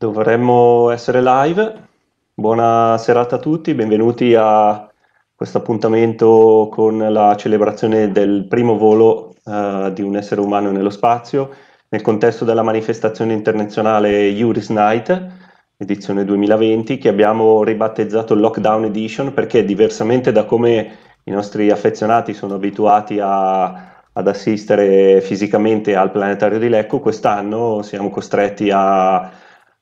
Dovremmo essere live. Buona serata a tutti, benvenuti a questo appuntamento con la celebrazione del primo volo uh, di un essere umano nello spazio nel contesto della manifestazione internazionale Juris Night, edizione 2020, che abbiamo ribattezzato Lockdown Edition perché diversamente da come i nostri affezionati sono abituati a ad assistere fisicamente al planetario di Lecco, quest'anno siamo costretti a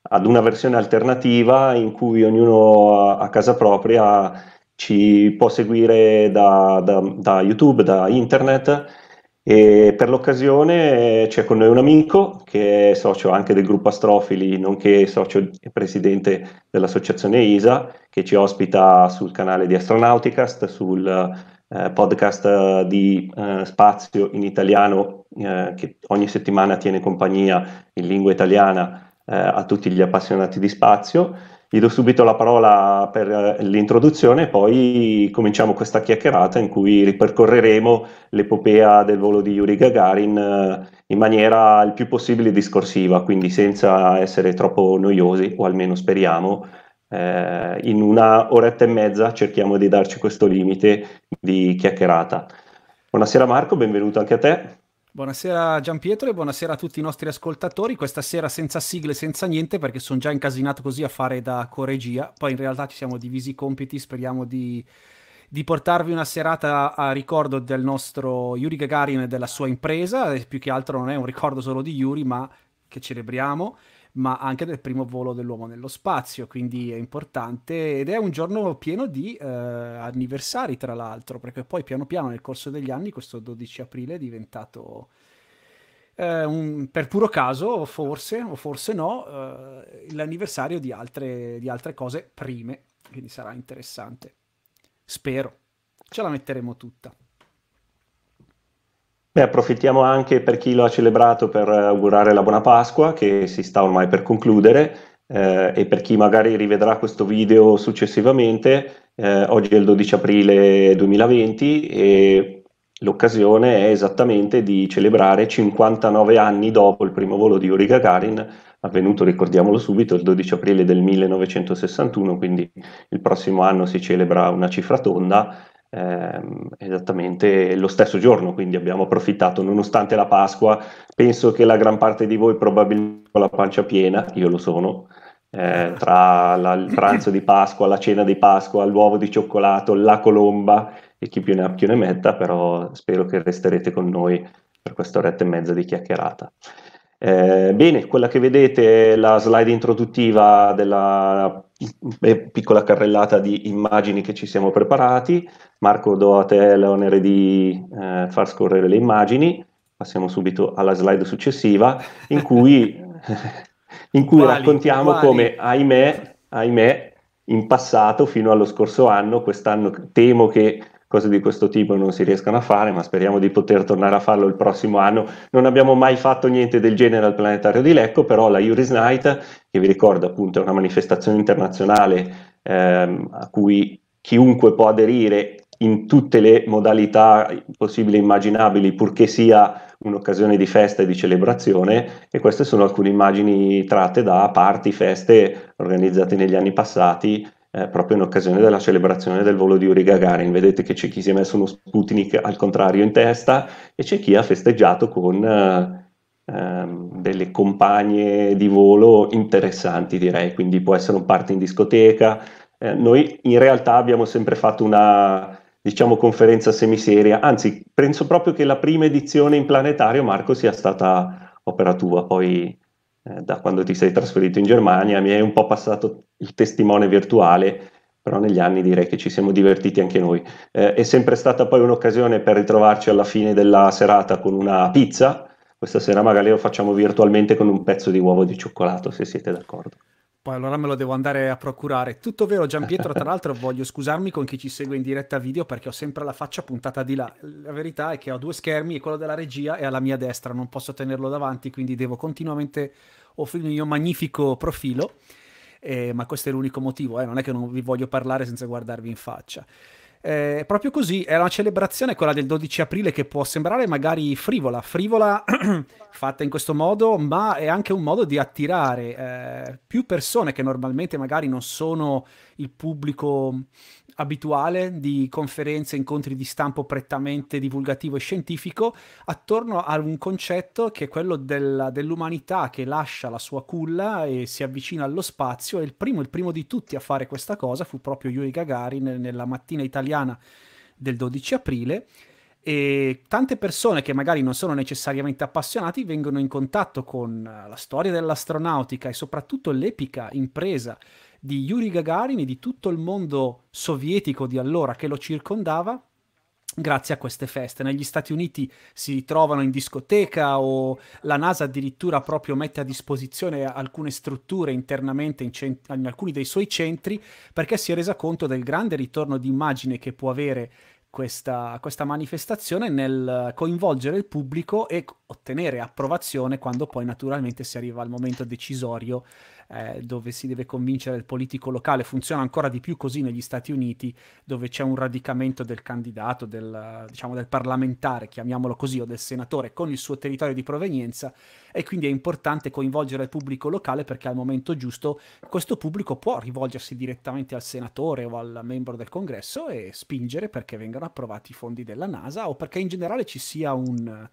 ad una versione alternativa in cui ognuno a, a casa propria ci può seguire da, da, da, YouTube, da internet e per l'occasione c'è con noi un amico che è socio anche del gruppo Astrofili, nonché socio e presidente dell'associazione ISA, che ci ospita sul canale di Astronauticast, sul eh, podcast di eh, spazio in italiano eh, che ogni settimana tiene compagnia in lingua italiana eh, a tutti gli appassionati di spazio. Gli do subito la parola per eh, l'introduzione e poi cominciamo questa chiacchierata in cui ripercorreremo l'epopea del volo di Yuri Gagarin eh, in maniera il più possibile discorsiva, quindi senza essere troppo noiosi, o almeno speriamo. Eh, in una oretta e mezza cerchiamo di darci questo limite di chiacchierata. Buonasera Marco, benvenuto anche a te. Buonasera Gian Pietro e buonasera a tutti i nostri ascoltatori. Questa sera senza sigle, senza niente, perché sono già incasinato così a fare da coregia. Poi in realtà ci siamo divisi i compiti, speriamo di, di portarvi una serata a ricordo del nostro Yuri Gagarin e della sua impresa. E più che altro non è un ricordo solo di Yuri, ma che celebriamo ma anche del primo volo dell'uomo nello spazio, quindi è importante ed è un giorno pieno di eh, anniversari tra l'altro, perché poi piano piano nel corso degli anni questo 12 aprile è diventato... Eh, un, per puro caso, forse o forse no, eh, l'anniversario di altre, di altre cose prime, quindi sarà interessante. Spero, ce la metteremo tutta. Ne approfittiamo anche per chi lo ha celebrato per eh, augurare la buona Pasqua che si sta ormai per concludere eh, e per chi magari rivedrà questo video successivamente, eh, oggi è il 12 aprile 2020 e l'occasione è esattamente di celebrare 59 anni dopo il primo volo di Yuri Gagarin, avvenuto, ricordiamolo subito, il 12 aprile del 1961, quindi il prossimo anno si celebra una cifra tonda ehm, esattamente lo stesso giorno, quindi abbiamo approfittato nonostante la Pasqua. Penso che la gran parte di voi probabilmente con la pancia piena, io lo sono, eh, tra la, il pranzo di Pasqua, la cena di Pasqua, l'uovo di cioccolato, la colomba e chi più ne ha più ne metta, però spero che resterete con noi per questa oretta e mezza di chiacchierata. Eh, bene, quella che vedete è la slide introduttiva della piccola carrellata di immagini che ci siamo preparati. Marco, do a te l'onere di eh, far scorrere le immagini. Passiamo subito alla slide successiva, in cui, in cui quali, raccontiamo quali. come, ahimè, ahimè, in passato, fino allo scorso anno, quest'anno temo che cose di questo tipo non si riescano a fare, ma speriamo di poter tornare a farlo il prossimo anno. Non abbiamo mai fatto niente del genere al planetario di Lecco, però la Juris Night, che vi ricordo appunto è una manifestazione internazionale ehm, a cui chiunque può aderire in tutte le modalità possibili e immaginabili, purché sia un'occasione di festa e di celebrazione e queste sono alcune immagini tratte da parti, feste organizzate negli anni passati eh, proprio in occasione della celebrazione del volo di Uri Gagarin. Vedete che c'è chi si è messo uno Sputnik al contrario in testa e c'è chi ha festeggiato con eh, ehm, delle compagne di volo interessanti, direi. Quindi può essere un party in discoteca. Eh, noi in realtà abbiamo sempre fatto una diciamo conferenza semiseria, anzi penso proprio che la prima edizione in planetario Marco sia stata opera tua, poi eh, da quando ti sei trasferito in Germania, mi è un po' passato il testimone virtuale, però negli anni direi che ci siamo divertiti anche noi. Eh, è sempre stata poi un'occasione per ritrovarci alla fine della serata con una pizza, questa sera magari lo facciamo virtualmente con un pezzo di uovo di cioccolato, se siete d'accordo. Poi allora me lo devo andare a procurare. Tutto vero, Giampietro. Tra l'altro, voglio scusarmi con chi ci segue in diretta video perché ho sempre la faccia puntata di là. La verità è che ho due schermi e quello della regia è alla mia destra, non posso tenerlo davanti, quindi devo continuamente offrire il mio magnifico profilo. Eh, ma questo è l'unico motivo, eh? non è che non vi voglio parlare senza guardarvi in faccia. Eh, proprio così, è una celebrazione quella del 12 aprile che può sembrare magari frivola, frivola fatta in questo modo, ma è anche un modo di attirare eh, più persone che normalmente magari non sono il pubblico abituale di conferenze, incontri di stampo prettamente divulgativo e scientifico attorno a un concetto che è quello della, dell'umanità che lascia la sua culla e si avvicina allo spazio e il primo, il primo di tutti a fare questa cosa fu proprio Yuri Gagarin nella mattina italiana del 12 aprile e tante persone che magari non sono necessariamente appassionati vengono in contatto con eh, la storia dell'astronautica e soprattutto l'epica impresa di Yuri Gagarin e di tutto il mondo sovietico di allora che lo circondava grazie a queste feste. Negli Stati Uniti si trovano in discoteca o la NASA addirittura proprio mette a disposizione alcune strutture internamente in, cent- in alcuni dei suoi centri perché si è resa conto del grande ritorno di immagine che può avere questa, questa, manifestazione nel coinvolgere il pubblico e ottenere approvazione quando poi naturalmente si arriva al momento decisorio eh, dove si deve convincere il politico locale, funziona ancora di più così negli Stati Uniti, dove c'è un radicamento del candidato, del, diciamo, del parlamentare, chiamiamolo così, o del senatore con il suo territorio di provenienza e quindi è importante coinvolgere il pubblico locale perché al momento giusto questo pubblico può rivolgersi direttamente al senatore o al membro del congresso e spingere perché vengano approvati i fondi della NASA o perché in generale ci sia un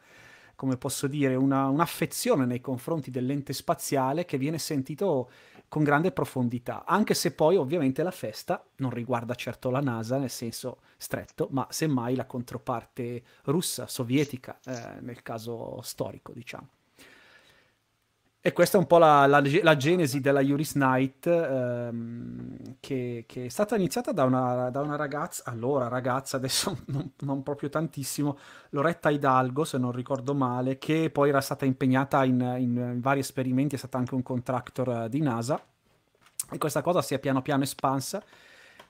come posso dire, una, un'affezione nei confronti dell'ente spaziale che viene sentito con grande profondità, anche se poi ovviamente la festa non riguarda certo la NASA nel senso stretto, ma semmai la controparte russa, sovietica, eh, nel caso storico, diciamo. E questa è un po' la, la, la genesi della Juris Knight, ehm, che, che, è stata iniziata da una, da una, ragazza, allora ragazza, adesso non, non, proprio tantissimo, Loretta Hidalgo, se non ricordo male, che poi era stata impegnata in, in vari esperimenti, è stata anche un contractor eh, di NASA, e questa cosa si è piano piano espansa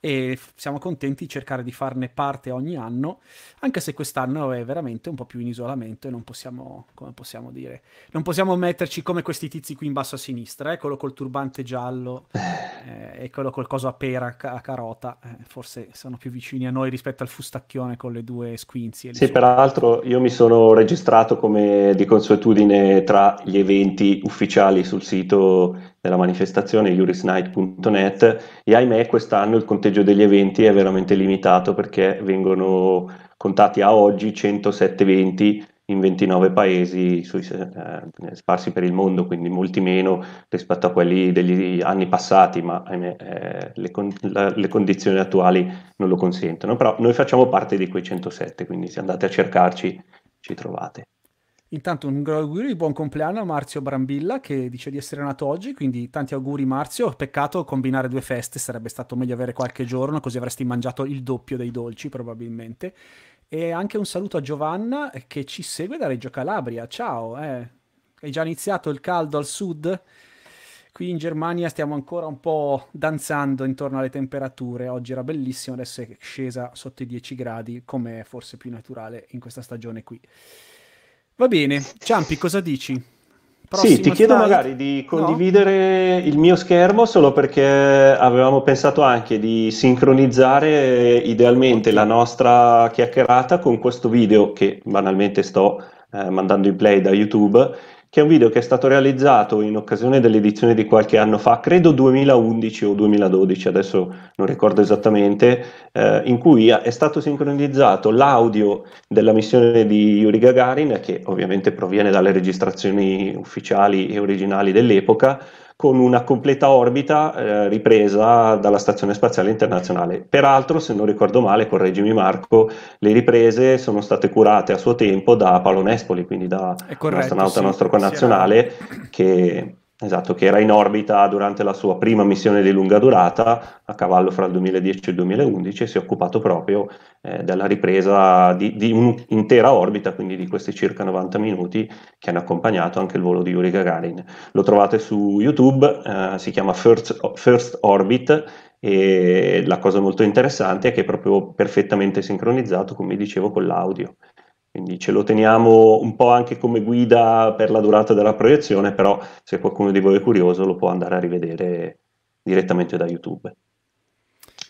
e siamo contenti di cercare di farne parte ogni anno, anche se quest'anno è veramente un po' più in isolamento e non possiamo, come possiamo dire, non possiamo metterci come questi tizi qui in basso a sinistra, eh, quello col turbante giallo eh, e quello col coso a pera a carota, eh, forse sono più vicini a noi rispetto al fustacchione con le due squinzie. Le sì, sue... peraltro io mi sono registrato come di consuetudine tra gli eventi ufficiali sul sito della manifestazione jurisnight.net e ahimè quest'anno il conteggio conteggio degli eventi è veramente limitato perché vengono contati a oggi 107 eventi in 29 paesi sui, eh, sparsi per il mondo, quindi molti meno rispetto a quelli degli anni passati, ma ahimè, eh, le, con- la- le, condizioni attuali non lo consentono. Però noi facciamo parte di quei 107, quindi se andate a cercarci ci trovate. Intanto un grande augurio di buon compleanno a Marzio Brambilla che dice di essere nato oggi, quindi tanti auguri Marzio. Peccato combinare due feste, sarebbe stato meglio avere qualche giorno, così avresti mangiato il doppio dei dolci probabilmente. E anche un saluto a Giovanna che ci segue da Reggio Calabria. Ciao, eh. Hai già iniziato il caldo al sud? Qui in Germania stiamo ancora un po' danzando intorno alle temperature. Oggi era bellissimo, adesso è scesa sotto i 10 gradi, come forse più naturale in questa stagione qui. Va bene, Ciampi, cosa dici? Prossimo sì, ti chiedo slide. magari di condividere no. il mio schermo solo perché avevamo pensato anche di sincronizzare eh, idealmente la nostra chiacchierata con questo video che banalmente sto eh, mandando in play da YouTube che è un video che è stato realizzato in occasione dell'edizione di qualche anno fa, credo 2011 o 2012, adesso non ricordo esattamente, eh, in cui è stato sincronizzato l'audio della missione di Yuri Gagarin, che ovviamente proviene dalle registrazioni ufficiali e originali dell'epoca, con una completa orbita eh, ripresa dalla Stazione Spaziale Internazionale. Peraltro, se non ricordo male, correggimi Marco, le riprese sono state curate a suo tempo da Paolo Nespoli, quindi da corretto, un astronauta sì, nostro connazionale, sì. che Esatto, che era in orbita durante la sua prima missione di lunga durata, a cavallo fra il 2010 e il 2011, e si è occupato proprio eh, della ripresa di, di, un'intera orbita, quindi di questi circa 90 minuti che hanno accompagnato anche il volo di Yuri Gagarin. Lo trovate su YouTube, eh, si chiama First, First Orbit e la cosa molto interessante è che è proprio perfettamente sincronizzato, come dicevo, con l'audio. Quindi ce lo teniamo un po' anche come guida per la durata della proiezione, però se qualcuno di voi è curioso lo può andare a rivedere direttamente da YouTube.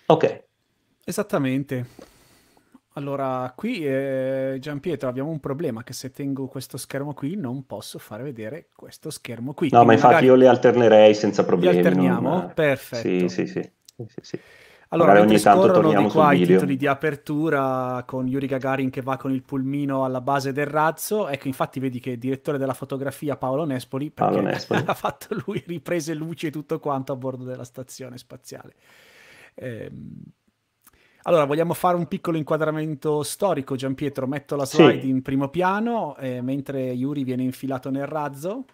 Ok. Esattamente. Allora, qui eh, Giampietro abbiamo un problema che se tengo questo schermo qui non posso fare vedere questo schermo qui. No, ma infatti io le alternerei senza problemi. Le alterniamo? Non... Eh, Perfetto. Sì, sì, sì. sì, sì. Allora, Magari mentre scorrono di qua i video. titoli di apertura con Yuri Gagarin che va con il pulmino alla base del razzo, ecco infatti vedi che il direttore della fotografia Paolo Nespoli, Paolo Nespoli. ha fatto lui riprese luci e tutto quanto a bordo della stazione spaziale. Ehm... Allora, vogliamo fare un piccolo inquadramento storico, Gian Pietro. metto la slide sì. in primo piano eh, mentre Yuri viene infilato nel razzo.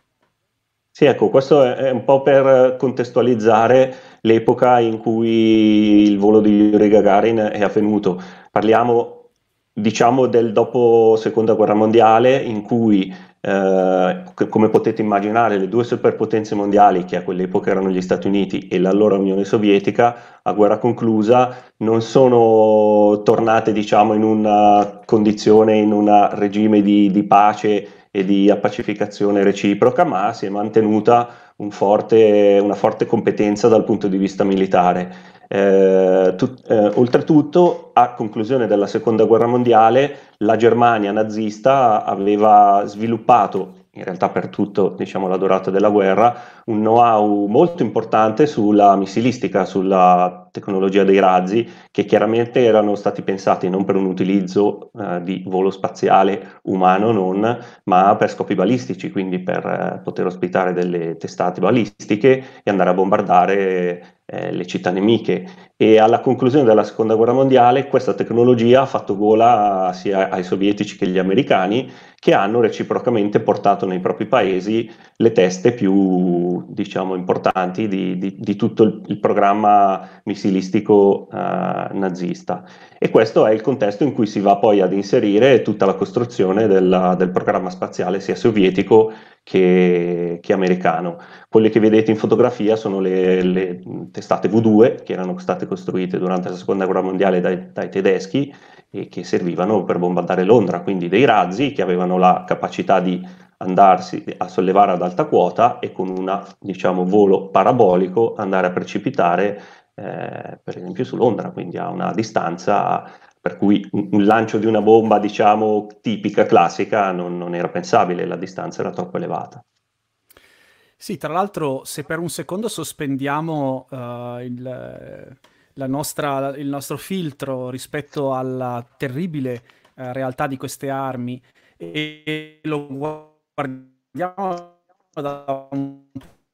Sì, ecco, questo è un po' per contestualizzare l'epoca in cui il volo di Yuri Gagarin è avvenuto. Parliamo, diciamo, del dopo Seconda Guerra Mondiale, in cui, eh, come potete immaginare, le due superpotenze mondiali, che a quell'epoca erano gli Stati Uniti e l'allora Unione Sovietica, a guerra conclusa, non sono tornate, diciamo, in una condizione, in un regime di, di pace e di appacificazione reciproca, ma si è mantenuta un forte, una forte competenza dal punto di vista militare. Eh, tu, eh, oltretutto, a conclusione della seconda guerra mondiale, la Germania nazista aveva sviluppato in realtà per tutto diciamo, la durata della guerra, un know-how molto importante sulla missilistica, sulla tecnologia dei razzi, che chiaramente erano stati pensati non per un utilizzo eh, di volo spaziale umano, non, ma per scopi balistici, quindi per eh, poter ospitare delle testate balistiche e andare a bombardare eh, le città nemiche. E alla conclusione della seconda guerra mondiale questa tecnologia ha fatto gola sia ai sovietici che agli americani che hanno reciprocamente portato nei propri paesi le teste più diciamo, importanti di, di, di tutto il, il, programma missilistico eh, nazista. E questo è il contesto in cui si va poi ad inserire tutta la costruzione della, del programma spaziale sia sovietico che, che, americano. Quelle che vedete in fotografia sono le, le testate V2 che erano state costruite durante la seconda guerra mondiale dai, dai tedeschi che servivano per bombardare Londra, quindi dei razzi che avevano la capacità di andarsi a sollevare ad alta quota e con un diciamo, volo parabolico andare a precipitare eh, per esempio su Londra, quindi a una distanza per cui un, un lancio di una bomba diciamo, tipica, classica, non, non era pensabile, la distanza era troppo elevata. Sì, tra l'altro se per un secondo sospendiamo uh, il nostra, il nostro filtro rispetto alla terribile eh, realtà di queste armi e lo guardiamo da un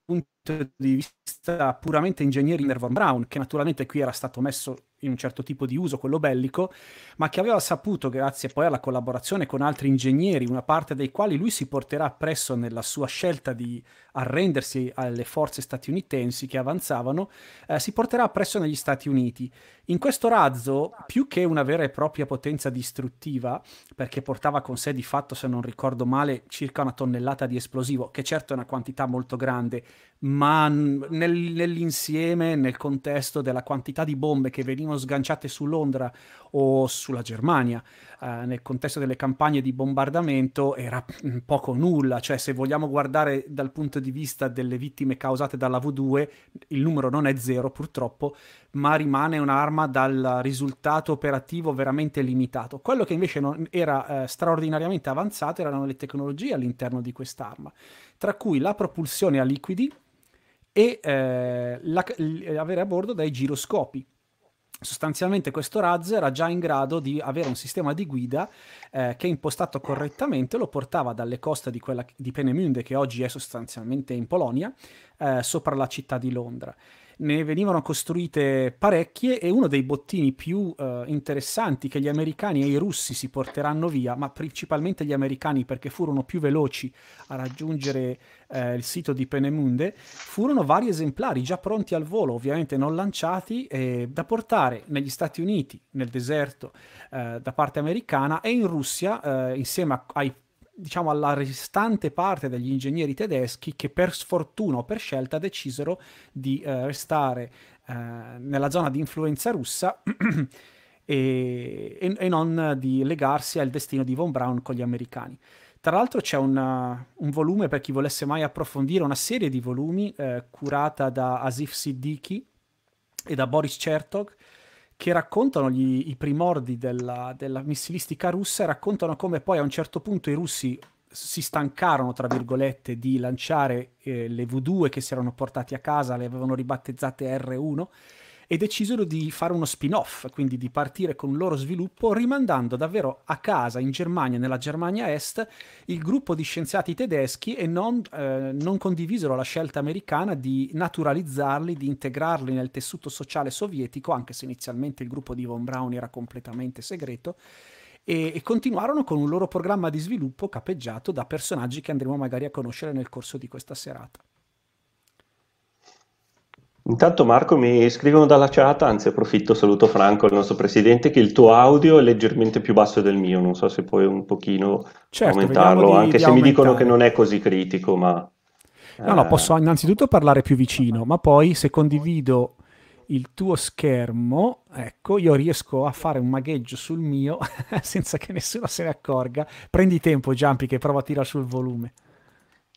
punto di vista puramente ingegneri Nervon Brown, che naturalmente qui era stato messo in un certo tipo di uso, quello bellico, ma che aveva saputo, grazie poi alla collaborazione con altri ingegneri, una parte dei quali lui si porterà appresso nella sua scelta di arrendersi alle forze statunitensi che avanzavano, eh, si porterà appresso negli Stati Uniti. In questo razzo, più che una vera e propria potenza distruttiva, perché portava con sé di fatto, se non ricordo male, circa una tonnellata di esplosivo, che certo è una quantità molto grande, ma nel, nell'insieme, nel contesto della quantità di bombe che venivano sganciate su Londra o sulla Germania, eh, nel contesto delle campagne di bombardamento, era poco nulla. Cioè, se vogliamo guardare dal punto di vista delle vittime causate dalla V2, il numero non è zero purtroppo, ma rimane un'arma dal risultato operativo veramente limitato. Quello che invece non, era eh, straordinariamente avanzato erano le tecnologie all'interno di quest'arma tra cui la propulsione a liquidi e eh, la, eh, avere a bordo dei giroscopi. Sostanzialmente questo razzo era già in grado di avere un sistema di guida eh, che impostato correttamente lo portava dalle coste di, quella, di Penemünde, che oggi è sostanzialmente in Polonia, eh, sopra la città di Londra ne venivano costruite parecchie e uno dei bottini più eh, interessanti che gli americani e i russi si porteranno via, ma principalmente gli americani perché furono più veloci a raggiungere eh, il sito di Penemunde, furono vari esemplari già pronti al volo, ovviamente non lanciati, eh, da portare negli Stati Uniti, nel deserto, eh, da parte americana e in Russia, eh, insieme a, ai diciamo, alla restante parte degli ingegneri tedeschi che per sfortuna o per scelta decisero di eh, restare eh, nella zona di influenza russa e, e, e, non di legarsi al destino di Von Braun con gli americani. Tra l'altro c'è una, eh, un volume, per chi volesse mai approfondire, una serie di volumi eh, curata da Asif Siddiqui e da Boris Chertog, che raccontano gli, i primordi della, della missilistica russa e raccontano come poi a un certo punto i russi si stancarono, tra virgolette, di lanciare eh, le V2 che si erano portati a casa, le avevano ribattezzate R1 e decisero di fare uno spin-off, quindi di partire con il loro sviluppo, rimandando davvero a casa in Germania, nella Germania Est, il gruppo di scienziati tedeschi e non, eh, non condivisero la scelta americana di naturalizzarli, di integrarli nel tessuto sociale sovietico, anche se inizialmente il gruppo di Von Braun era completamente segreto e, continuarono con un loro programma di sviluppo capeggiato da personaggi che andremo magari a conoscere nel corso di questa serata. Intanto Marco mi scrivono dalla chat, anzi approfitto, saluto Franco, il nostro presidente, che il tuo audio è leggermente più basso del mio, non so se puoi un pochino certo, aumentarlo, di, anche di se aumentare. mi dicono che non è così critico, ma... No, no, eh. posso innanzitutto parlare più vicino, ma poi se condivido il tuo schermo, ecco, io riesco a fare un magheggio sul mio senza che nessuno se ne accorga. Prendi tempo, Giampi, che prova a tirare sul volume.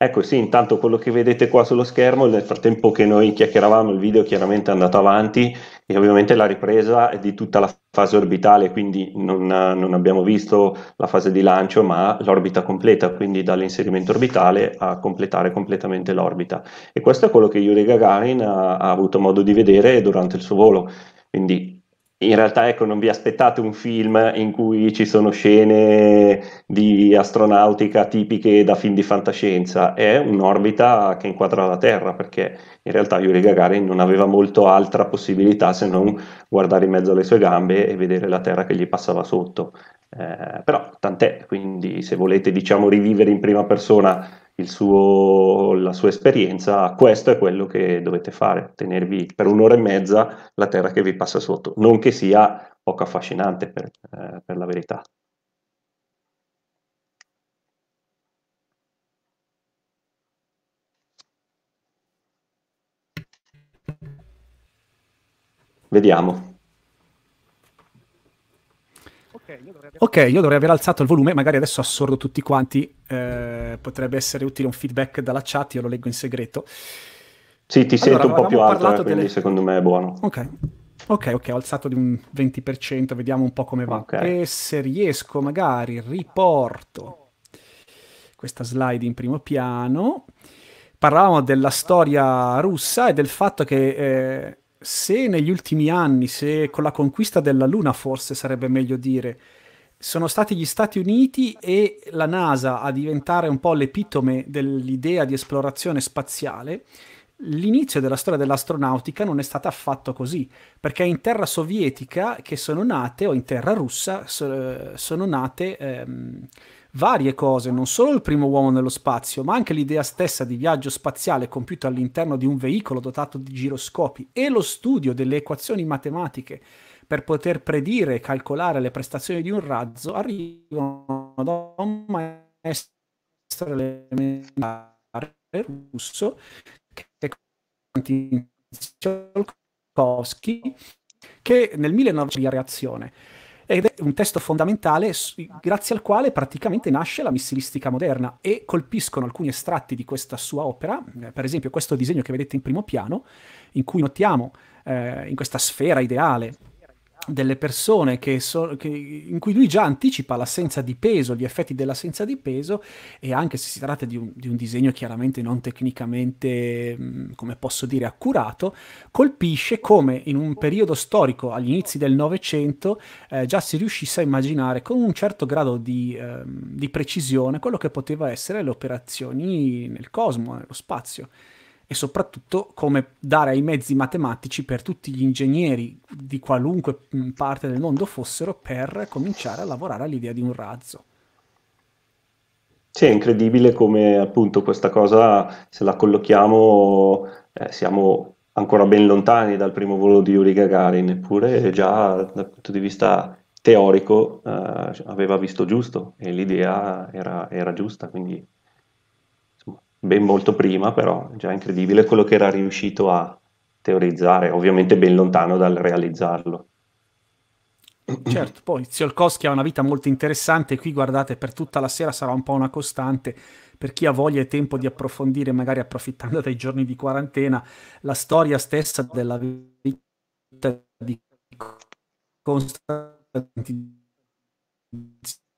Ecco sì, intanto quello che vedete qua sullo schermo, nel frattempo che noi chiacchieravamo il video chiaramente è andato avanti e ovviamente la ripresa è di tutta la fase orbitale, quindi non, non abbiamo visto la fase di lancio ma l'orbita completa, quindi dall'inserimento orbitale a completare completamente l'orbita. E questo è quello che Yuri Gagarin ha, ha avuto modo di vedere durante il suo volo. Quindi in realtà ecco, non vi aspettate un film in cui ci sono scene di astronautica tipiche da film di fantascienza, è un'orbita che inquadra la Terra, perché in realtà Yuri Gagarin non aveva molto altra possibilità se non guardare in mezzo alle sue gambe e vedere la Terra che gli passava sotto. Eh, però tant'è, quindi se volete diciamo rivivere in prima persona suo, la sua esperienza, questo è quello che dovete fare, tenervi per un'ora e mezza la terra che vi passa sotto, non che sia poco affascinante per, eh, per la verità. Vediamo ok, io dovrei aver alzato il volume, magari adesso assordo tutti quanti, eh, potrebbe essere utile un feedback dalla chat, io lo leggo in segreto. Sì, ti allora, sento un po' più alto, eh, delle... quindi secondo me è buono. Ok. Ok, ok, ho alzato di un 20%, vediamo un po' come va. Okay. E se riesco magari riporto questa slide in primo piano. Parlavamo della storia russa e del fatto che eh, se negli ultimi anni, se con la conquista della Luna forse sarebbe meglio dire, sono stati gli Stati Uniti e la NASA a diventare un po' l'epitome dell'idea di esplorazione spaziale, l'inizio della storia dell'astronautica non è stata affatto così, perché in terra sovietica che sono nate, o in terra russa, sono nate... Ehm, varie cose, non solo il primo uomo nello spazio, ma anche l'idea stessa di viaggio spaziale compiuto all'interno di un veicolo dotato di giroscopi e lo studio delle equazioni matematiche per poter predire e calcolare le prestazioni di un razzo arrivano da un maestro elementare russo che è Tsiolkovsky che nel 1900 la reazione ed è un testo fondamentale grazie al quale praticamente nasce la missilistica moderna e colpiscono alcuni estratti di questa sua opera, eh, per esempio questo disegno che vedete in primo piano, in cui notiamo eh, in questa sfera ideale delle persone che so, che, in cui lui già anticipa l'assenza di peso, gli effetti dell'assenza di peso e anche se si tratta di un, di un disegno chiaramente non tecnicamente, come posso dire, accurato, colpisce come in un periodo storico agli inizi del Novecento eh, già si riuscisse a immaginare con un certo grado di, eh, di precisione quello che poteva essere le operazioni nel cosmo, nello spazio e soprattutto come dare ai mezzi matematici per tutti gli ingegneri di qualunque mm, parte del mondo fossero per cominciare a lavorare all'idea di un razzo. Sì, è incredibile come appunto questa cosa, se la collochiamo, eh, siamo ancora ben lontani dal primo volo di Yuri Gagarin, eppure già dal punto di vista teorico eh, aveva visto giusto e l'idea era, era giusta, quindi ben molto prima, però già incredibile quello che era riuscito a teorizzare, ovviamente ben lontano dal realizzarlo. Certo, poi Tsiolkovsky ha una vita molto interessante, qui guardate per tutta la sera sarà un po' una costante per chi ha voglia e tempo di approfondire, magari approfittando dei giorni di quarantena, la storia stessa della vita di Konstantin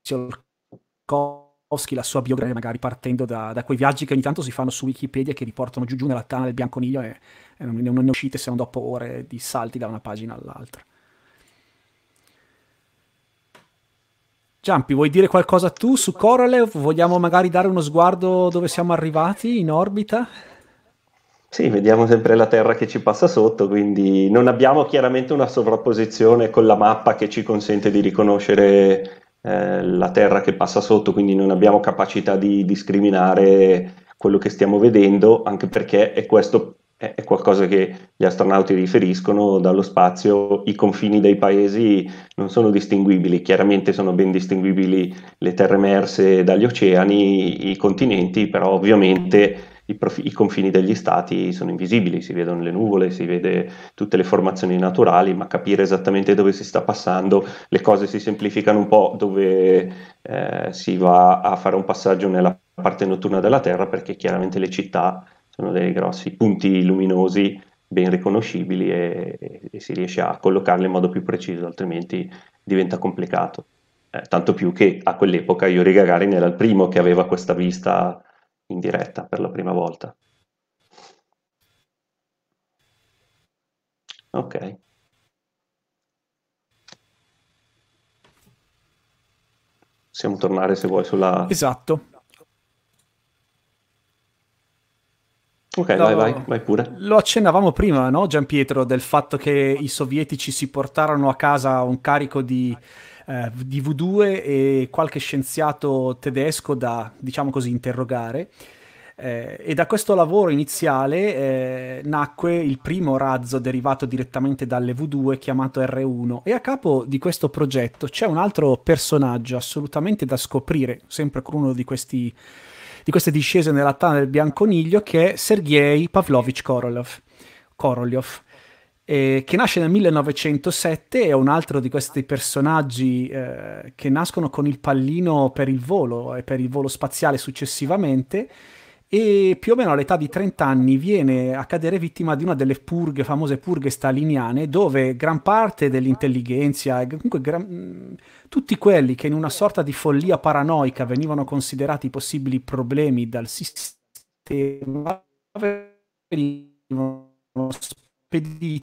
Tsiolkovsky la sua biografia, magari partendo da, da, quei viaggi che ogni tanto si fanno su Wikipedia che riportano giù giù nella tana del bianconiglio e, e non, non ne uscite se non dopo ore di salti da una pagina all'altra. Giampi, vuoi dire qualcosa tu su Korolev? Vogliamo magari dare uno sguardo dove siamo arrivati in orbita? Sì, vediamo sempre la Terra che ci passa sotto, quindi non abbiamo chiaramente una sovrapposizione con la mappa che ci consente di riconoscere eh, la terra che passa sotto, quindi non abbiamo capacità di discriminare quello che stiamo vedendo, anche perché è questo è qualcosa che gli astronauti riferiscono dallo spazio, i confini dei paesi non sono distinguibili, chiaramente sono ben distinguibili le terre emerse dagli oceani, i continenti, però ovviamente i, prof- i, confini degli stati sono invisibili, si vedono le nuvole, si vede tutte le formazioni naturali, ma capire esattamente dove si sta passando, le cose si semplificano un po' dove eh, si va a fare un passaggio nella parte notturna della Terra, perché chiaramente le città sono dei grossi punti luminosi ben riconoscibili e, e, si riesce a collocarle in modo più preciso, altrimenti diventa complicato. Eh, tanto più che a quell'epoca Yuri Gagarin era il primo che aveva questa vista in diretta per la prima volta. Ok. Possiamo tornare se vuoi sulla... Esatto. Ok, no, vai, vai, vai pure. Lo accennavamo prima, no, Gian Pietro, del fatto che i sovietici si portarono a casa un carico di eh, di V2 e qualche scienziato tedesco da, diciamo così, interrogare. Eh, e da questo lavoro iniziale eh, nacque il primo razzo derivato direttamente dalle V2 chiamato R1 e a capo di questo progetto c'è un altro personaggio assolutamente da scoprire, sempre con uno di, questi, di queste discese nella tana del bianconiglio che è Sergei Pavlovich Korolev. Korolev eh, che nasce nel 1907, è un altro di questi personaggi eh, che nascono con il pallino per il volo e per il volo spaziale successivamente e più o meno all'età di 30 anni viene a cadere vittima di una delle purghe, famose purghe staliniane, dove gran parte dell'intelligenza, comunque gran, tutti quelli che in una sorta di follia paranoica venivano considerati possibili problemi dal sistema, venivano spediti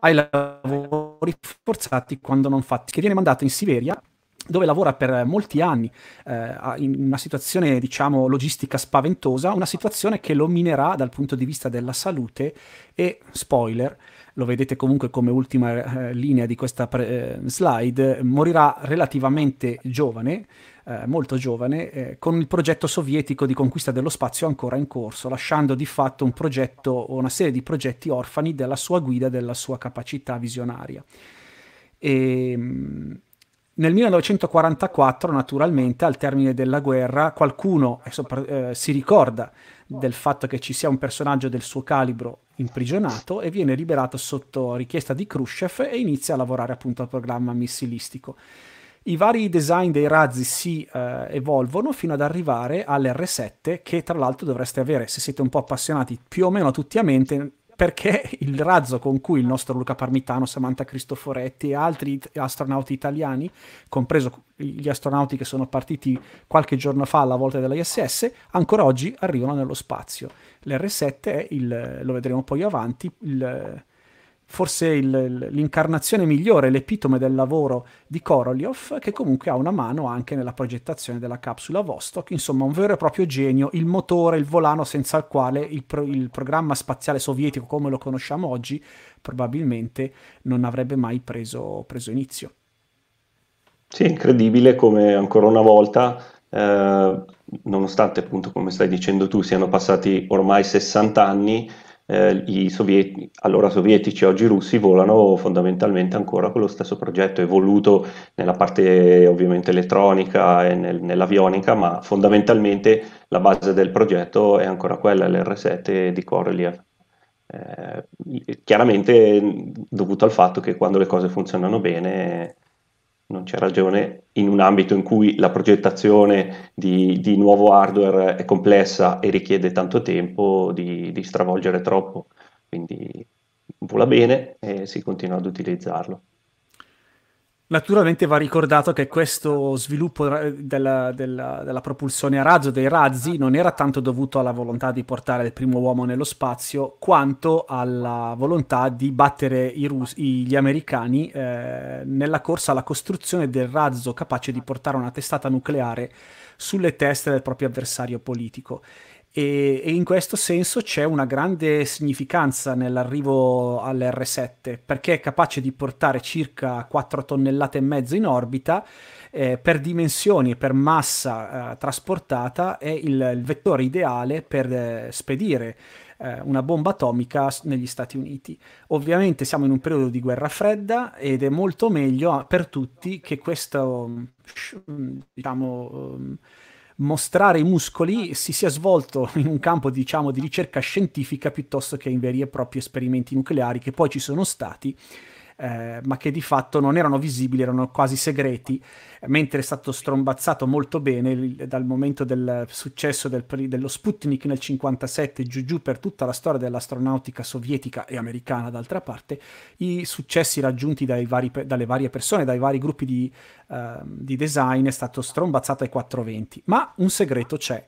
ai lavori forzati quando non fatti, che viene mandato in Siberia dove lavora per molti anni eh, in una situazione diciamo logistica spaventosa, una situazione che lo minerà dal punto di vista della salute e spoiler, lo vedete comunque come ultima eh, linea di questa pre- eh, slide, morirà relativamente giovane eh, molto giovane, eh, con il progetto sovietico di conquista dello spazio ancora in corso, lasciando di fatto un progetto, una serie di progetti orfani della sua guida, e della sua capacità visionaria. E, ehm, nel 1944, naturalmente, al termine della guerra, qualcuno sopra, eh, si ricorda del fatto che ci sia un personaggio del suo calibro imprigionato e viene liberato sotto richiesta di Khrushchev e inizia a lavorare appunto al programma missilistico. I vari design dei razzi si eh, evolvono fino ad arrivare all'R7 che tra l'altro dovreste avere se siete un po' appassionati più o meno tutti a mente perché il razzo con cui il nostro Luca Parmitano, Samantha Cristoforetti e altri astronauti italiani, compreso gli astronauti che sono partiti qualche giorno fa alla volta della ISS, ancora oggi arrivano nello spazio. L'R7 è il, lo vedremo poi avanti, il, forse il, l'incarnazione migliore, l'epitome del lavoro di Korolev, che comunque ha una mano anche nella progettazione della capsula Vostok, insomma un vero e proprio genio, il motore, il volano senza il quale il, pro- il programma spaziale sovietico come lo conosciamo oggi probabilmente non avrebbe mai preso, preso inizio. Sì, è incredibile come ancora una volta eh, nonostante appunto come stai dicendo tu siano passati ormai 60 anni, eh, i sovieti, allora sovietici, oggi russi, volano fondamentalmente ancora con lo stesso progetto, evoluto nella parte ovviamente elettronica e nel, nell'avionica, ma fondamentalmente la base del progetto è ancora quella, l'R7 di Korolev. Eh, chiaramente dovuto al fatto che quando le cose funzionano bene non c'è ragione, in un ambito in cui la progettazione di, di nuovo hardware è complessa e richiede tanto tempo, di, di stravolgere troppo. Quindi vola bene e si continua ad utilizzarlo. Naturalmente va ricordato che questo sviluppo della, della, della, propulsione a razzo dei razzi non era tanto dovuto alla volontà di portare il primo uomo nello spazio, quanto alla volontà di battere i rus- gli americani eh, nella corsa alla costruzione del razzo capace di portare una testata nucleare sulle teste del proprio avversario politico. E, e, in questo senso c'è una grande significanza nell'arrivo all'R7 perché è capace di portare circa 4 tonnellate e mezzo in orbita eh, per dimensioni e per massa eh, trasportata è il, il, vettore ideale per eh, spedire eh, una bomba atomica negli Stati Uniti. Ovviamente siamo in un periodo di guerra fredda ed è molto meglio per tutti che questo mm, mm, diciamo mm, mostrare i muscoli si sia svolto in un campo diciamo di ricerca scientifica piuttosto che in veri e propri esperimenti nucleari che poi ci sono stati eh, ma che di fatto non erano visibili, erano quasi segreti, mentre è stato strombazzato molto bene dal momento del successo del, dello Sputnik nel 57 giù giù per tutta la storia dell'astronautica sovietica e americana d'altra parte, i successi raggiunti vari, dalle varie persone, dai vari gruppi di, uh, di design è stato strombazzato ai 420, ma un segreto c'è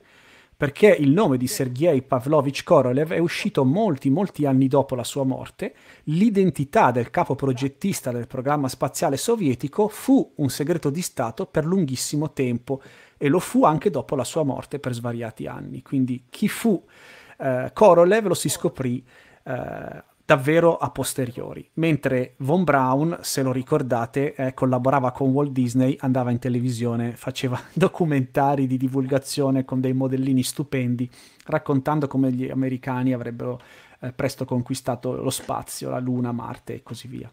perché il nome di Sergei Pavlovich Korolev è uscito molti, molti anni dopo la sua morte. L'identità del capo progettista del programma spaziale sovietico fu un segreto di Stato per lunghissimo tempo e lo fu anche dopo la sua morte per svariati anni. Quindi chi fu eh, Korolev lo si certo. scoprì eh, davvero a posteriori, mentre Von Braun, se lo ricordate, eh, collaborava con Walt Disney, andava in televisione, faceva documentari di divulgazione con dei modellini stupendi, raccontando come gli americani avrebbero eh, presto conquistato lo spazio, la Luna, Marte e così via.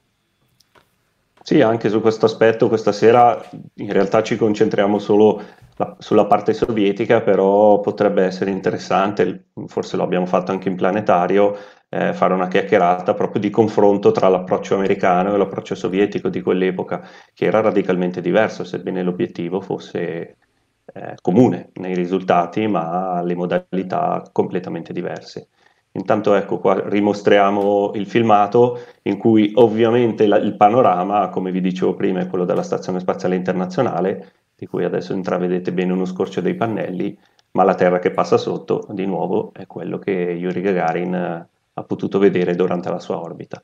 Sì, anche su questo aspetto questa sera in realtà ci concentriamo solo la, sulla parte sovietica, però potrebbe essere interessante, forse lo abbiamo fatto anche in planetario, eh, fare una chiacchierata proprio di confronto tra l'approccio americano e l'approccio sovietico di quell'epoca, che era radicalmente diverso, sebbene l'obiettivo fosse eh, comune nei risultati, ma le modalità completamente diverse. Intanto ecco qua rimostriamo il filmato in cui ovviamente la, il panorama, come vi dicevo prima, è quello della Stazione Spaziale Internazionale, di cui adesso intravedete bene uno scorcio dei pannelli, ma la Terra che passa sotto, di nuovo, è quello che Yuri Gagarin eh, ha potuto vedere durante la sua orbita.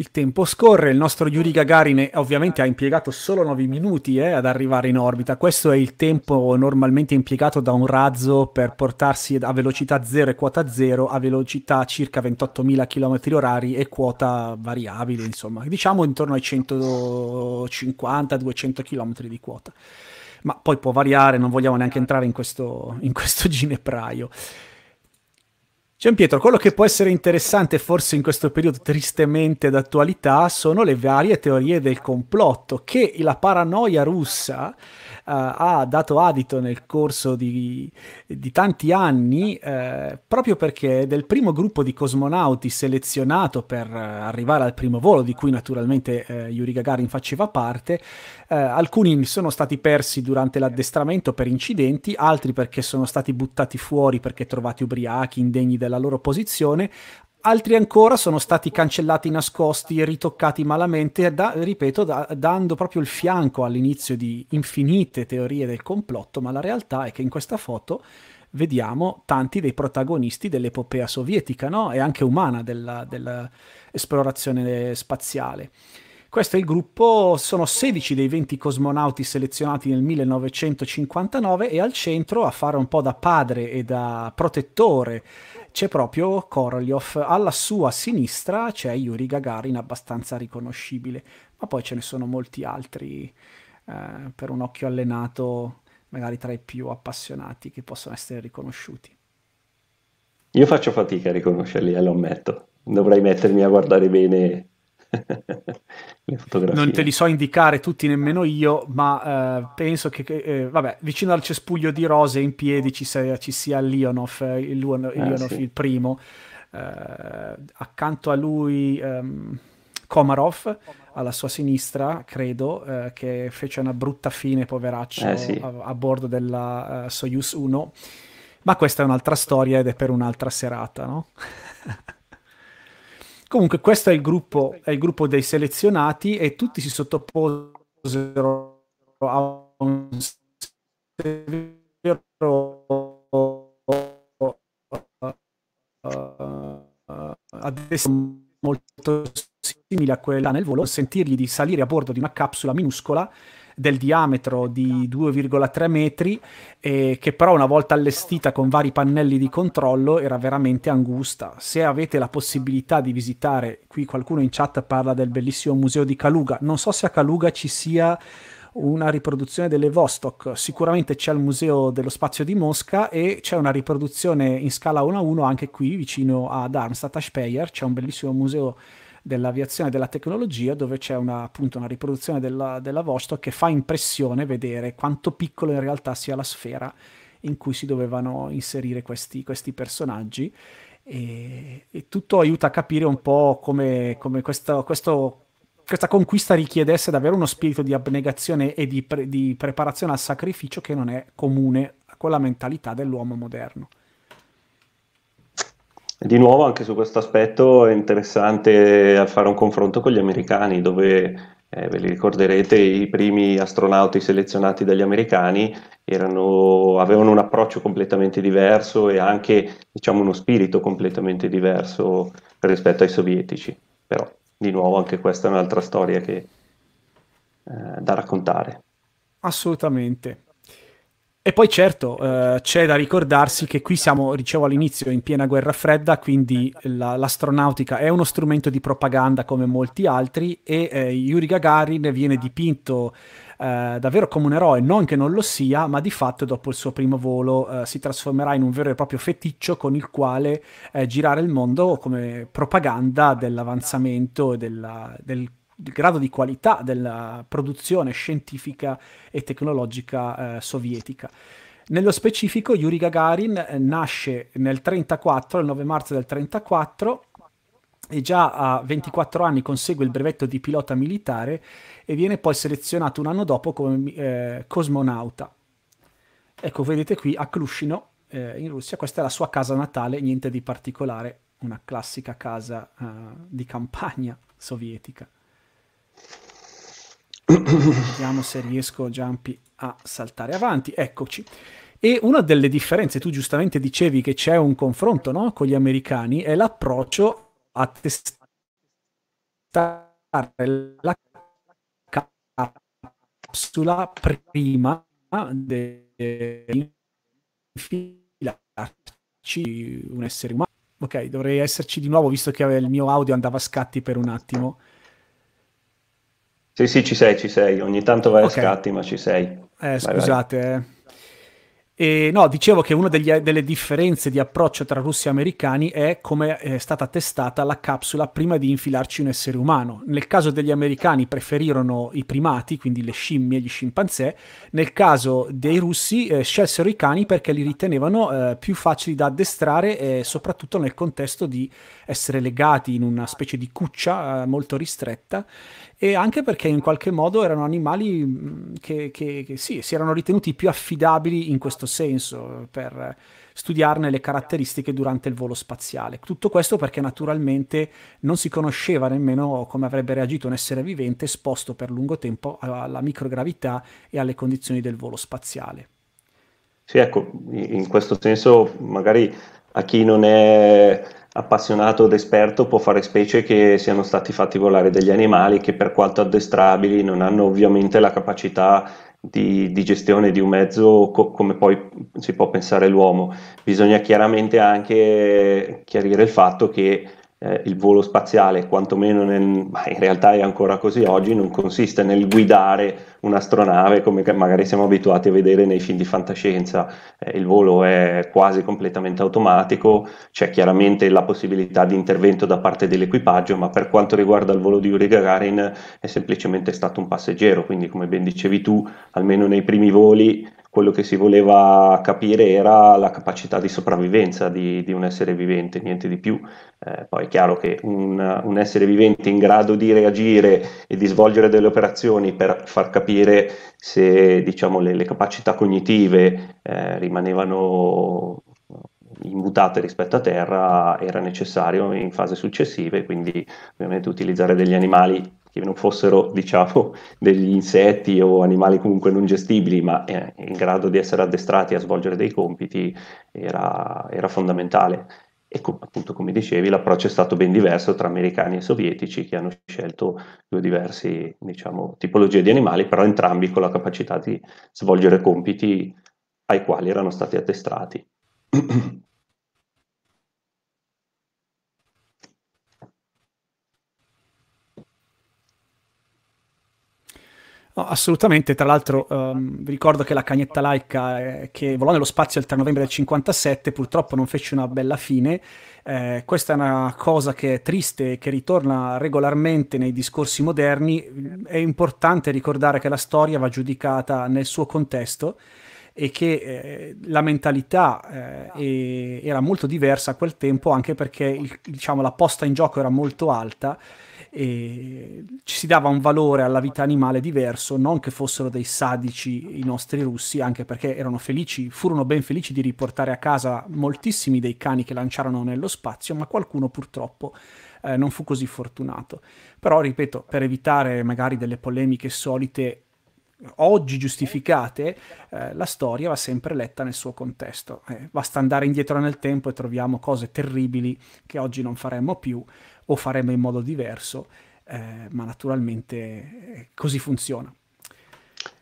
Il tempo scorre, il nostro Yuri Gagarin ovviamente ha impiegato solo 9 minuti eh, ad arrivare in orbita, questo è il tempo normalmente impiegato da un razzo per portarsi a velocità 0 e quota 0 a velocità circa 28.000 km orari e quota variabile, insomma, diciamo intorno ai 150-200 km di quota. Ma poi può variare, non vogliamo neanche entrare in questo, in questo ginepraio. Gian Pietro, quello che può essere interessante forse in questo periodo tristemente d'attualità sono le varie teorie del complotto che la paranoia russa eh, ha dato adito nel corso di, di tanti anni, eh, proprio perché del primo gruppo di cosmonauti selezionato per eh, arrivare al primo volo, di cui naturalmente Yuri Gagarin faceva parte, alcuni sono stati persi durante l'addestramento per incidenti, altri perché sono stati buttati fuori perché trovati ubriachi, indegni della loro posizione, Altri ancora sono stati cancellati nascosti, ritoccati malamente, da, ripeto, da, dando proprio il fianco all'inizio di infinite teorie del complotto, ma la realtà è che in questa foto vediamo tanti dei protagonisti dell'epopea sovietica no? e anche umana dell'esplorazione spaziale. Questo è il gruppo, sono 16 dei 20 cosmonauti selezionati nel 1959 e al centro a fare un po' da padre e da protettore c'è proprio Korolev. Alla sua sinistra c'è Yuri Gagarin, abbastanza riconoscibile, ma poi ce ne sono molti altri eh, per un occhio allenato, magari tra i più appassionati, che possono essere riconosciuti. Io faccio fatica a riconoscerli, eh, lo ammetto. Dovrei mettermi a guardare bene non te li so indicare tutti nemmeno io, ma eh, penso che, eh, vabbè, vicino al cespuglio di rose in piedi ci sia, ci sia Leonov, eh, il, Leonov, ah, Leonov sì. il primo, eh, accanto a lui um, Komarov, alla sua sinistra, credo, eh, che fece una brutta fine, poveraccio, eh, sì. a, a, bordo della uh, Soyuz 1, ma questa è un'altra storia ed è per un'altra serata, no? Comunque questo è il gruppo, è il gruppo dei selezionati e tutti si sottoposero a un eh, adesso molto simile a quella nel volo, sentirgli di salire a bordo di una capsula minuscola del diametro di 2,3 metri, eh, che però una volta allestita con vari pannelli di controllo era veramente angusta. Se avete la possibilità di visitare, qui qualcuno in chat parla del bellissimo museo di Kaluga, non so se a Kaluga ci sia una riproduzione delle Vostok. Sicuramente c'è il Museo dello Spazio di Mosca e c'è una riproduzione in scala 1 a 1 anche qui vicino ad Armstadt a Speyer. C'è un bellissimo museo dell'aviazione e della tecnologia, dove c'è una, appunto una riproduzione della, della Vostok che fa impressione vedere quanto piccolo in realtà sia la sfera in cui si dovevano inserire questi, questi personaggi. E, e, tutto aiuta a capire un po' come, come questo, questo, questa conquista richiedesse davvero uno spirito di abnegazione e di, pre, di preparazione al sacrificio che non è comune con la mentalità dell'uomo moderno. Di nuovo anche su questo aspetto è interessante fare un confronto con gli americani, dove eh, ve li ricorderete, i primi astronauti selezionati dagli americani erano, avevano un approccio completamente diverso e anche diciamo, uno spirito completamente diverso rispetto ai sovietici. Però, di nuovo, anche questa è un'altra storia che, eh, da raccontare. Assolutamente. E poi certo eh, c'è da ricordarsi che qui siamo, dicevo all'inizio, in piena guerra fredda, quindi la, l'astronautica è uno strumento di propaganda come molti altri e eh, Yuri Gagarin viene dipinto eh, davvero come un eroe, non che non lo sia, ma di fatto dopo il suo primo volo eh, si trasformerà in un vero e proprio feticcio con il quale eh, girare il mondo come propaganda dell'avanzamento e della, del il grado di qualità della produzione scientifica e tecnologica eh, sovietica. Nello specifico Yuri Gagarin eh, nasce nel 34, il 9 marzo del 34, e già a 24 anni consegue il brevetto di pilota militare e viene poi selezionato un anno dopo come eh, cosmonauta. Ecco, vedete qui a Klushino, eh, in Russia, questa è la sua casa natale, niente di particolare, una classica casa uh, di campagna sovietica. Vediamo se riesco, Giampi, a saltare avanti. Eccoci. E una delle differenze, tu giustamente dicevi che c'è un confronto no? con gli americani, è l'approccio a testare la capsula prima di infilarci un essere umano. Ok, dovrei esserci di nuovo visto che il mio audio andava a scatti per un attimo. Sì, sì, ci sei, ci sei. Ogni tanto vai okay. a scatti, ma ci sei. Eh, vai, scusate. Vai. Eh. E, no, dicevo che una delle differenze di approccio tra russi e americani è come è stata testata la capsula prima di infilarci un essere umano. Nel caso degli americani preferirono i primati, quindi le scimmie, e gli scimpanzé, nel caso dei russi eh, scelsero i cani perché li ritenevano eh, più facili da addestrare e eh, soprattutto nel contesto di essere legati in una specie di cuccia eh, molto ristretta e anche perché in qualche modo erano animali che, che, che sì, si erano ritenuti più affidabili in questo senso per studiarne le caratteristiche durante il volo spaziale. Tutto questo perché naturalmente non si conosceva nemmeno come avrebbe reagito un essere vivente esposto per lungo tempo alla microgravità e alle condizioni del volo spaziale. Sì, ecco, in questo senso magari a chi non è appassionato ed esperto può fare specie che siano stati fatti volare degli animali che per quanto addestrabili non hanno ovviamente la capacità di, di gestione di un mezzo co- come poi si può pensare l'uomo. Bisogna chiaramente anche chiarire il fatto che eh, il volo spaziale, quantomeno nel, ma in realtà è ancora così oggi, non consiste nel guidare un'astronave come magari siamo abituati a vedere nei film di fantascienza. Eh, il volo è quasi completamente automatico, c'è chiaramente la possibilità di intervento da parte dell'equipaggio, ma per quanto riguarda il volo di Yuri Gagarin è semplicemente stato un passeggero, quindi come ben dicevi tu, almeno nei primi voli quello che si voleva capire era la capacità di sopravvivenza di, di un essere vivente, niente di più. Eh, poi è chiaro che un, un, essere vivente in grado di reagire e di svolgere delle operazioni per far capire se diciamo, le, le, capacità cognitive eh, rimanevano immutate rispetto a terra era necessario in fase successive, quindi ovviamente utilizzare degli animali che non fossero, diciamo, degli insetti o animali comunque non gestibili, ma eh, in grado di essere addestrati a svolgere dei compiti, era, era fondamentale. E com- appunto, come dicevi, l'approccio è stato ben diverso tra americani e sovietici, che hanno scelto due diverse diciamo, tipologie di animali, però entrambi con la capacità di svolgere compiti ai quali erano stati addestrati. No, assolutamente, tra l'altro um, vi ricordo che la cagnetta laica eh, che volò nello spazio il 3 novembre del 57 purtroppo non fece una bella fine, eh, questa è una cosa che è triste e che ritorna regolarmente nei discorsi moderni, è importante ricordare che la storia va giudicata nel suo contesto e che eh, la mentalità eh, era molto diversa a quel tempo anche perché il, diciamo, la posta in gioco era molto alta e ci si dava un valore alla vita animale diverso, non che fossero dei sadici i nostri russi, anche perché erano felici, furono ben felici di riportare a casa moltissimi dei cani che lanciarono nello spazio, ma qualcuno purtroppo eh, non fu così fortunato. Però, ripeto, per evitare magari delle polemiche solite oggi giustificate, eh, la storia va sempre letta nel suo contesto. Eh, basta andare indietro nel tempo e troviamo cose terribili che oggi non faremmo più o faremmo in modo diverso, eh, ma naturalmente eh, così funziona.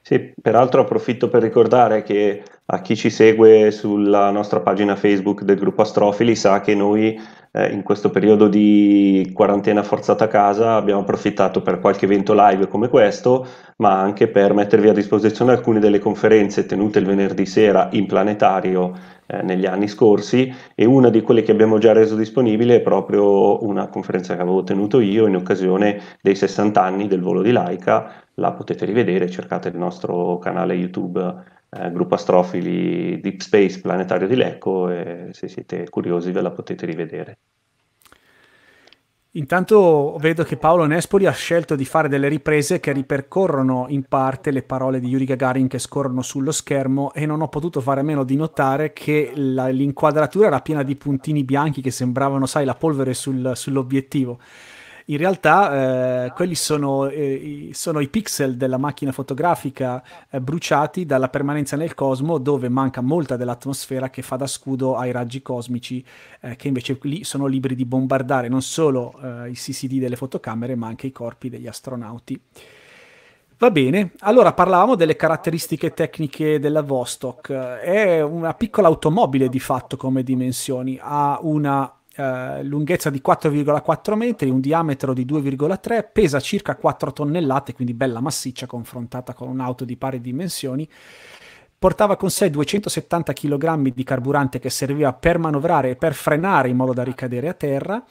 Sì, peraltro approfitto per ricordare che a chi ci segue sulla nostra pagina Facebook del gruppo Astrofili sa che noi eh, in questo periodo di quarantena forzata a casa abbiamo approfittato per qualche evento live come questo, ma anche per mettervi a disposizione alcune delle conferenze tenute il venerdì sera in planetario eh, negli anni scorsi e una di quelle che abbiamo già reso disponibile è proprio una conferenza che avevo tenuto io in occasione dei 60 anni del volo di Laika, la potete rivedere, cercate il nostro canale YouTube eh, gruppo astrofili Deep Space Planetario di Lecco e se siete curiosi ve la potete rivedere. Intanto vedo che Paolo Nespoli ha scelto di fare delle riprese che ripercorrono in parte le parole di Yuri Gagarin che scorrono sullo schermo e non ho potuto fare a meno di notare che la, l'inquadratura era piena di puntini bianchi che sembravano, sai, la polvere sul, sull'obiettivo in realtà eh, quelli sono, eh, sono, i pixel della macchina fotografica eh, bruciati dalla permanenza nel cosmo dove manca molta dell'atmosfera che fa da scudo ai raggi cosmici eh, che invece lì sono liberi di bombardare non solo eh, i CCD delle fotocamere ma anche i corpi degli astronauti. Va bene, allora parlavamo delle caratteristiche tecniche della Vostok. È una piccola automobile di fatto come dimensioni, ha una eh, lunghezza di 4,4 metri, un diametro di 2,3, pesa circa 4 tonnellate, quindi bella massiccia confrontata con un'auto di pari dimensioni. Portava con sé 270 kg di carburante che serviva per manovrare e per frenare in modo da ricadere a terra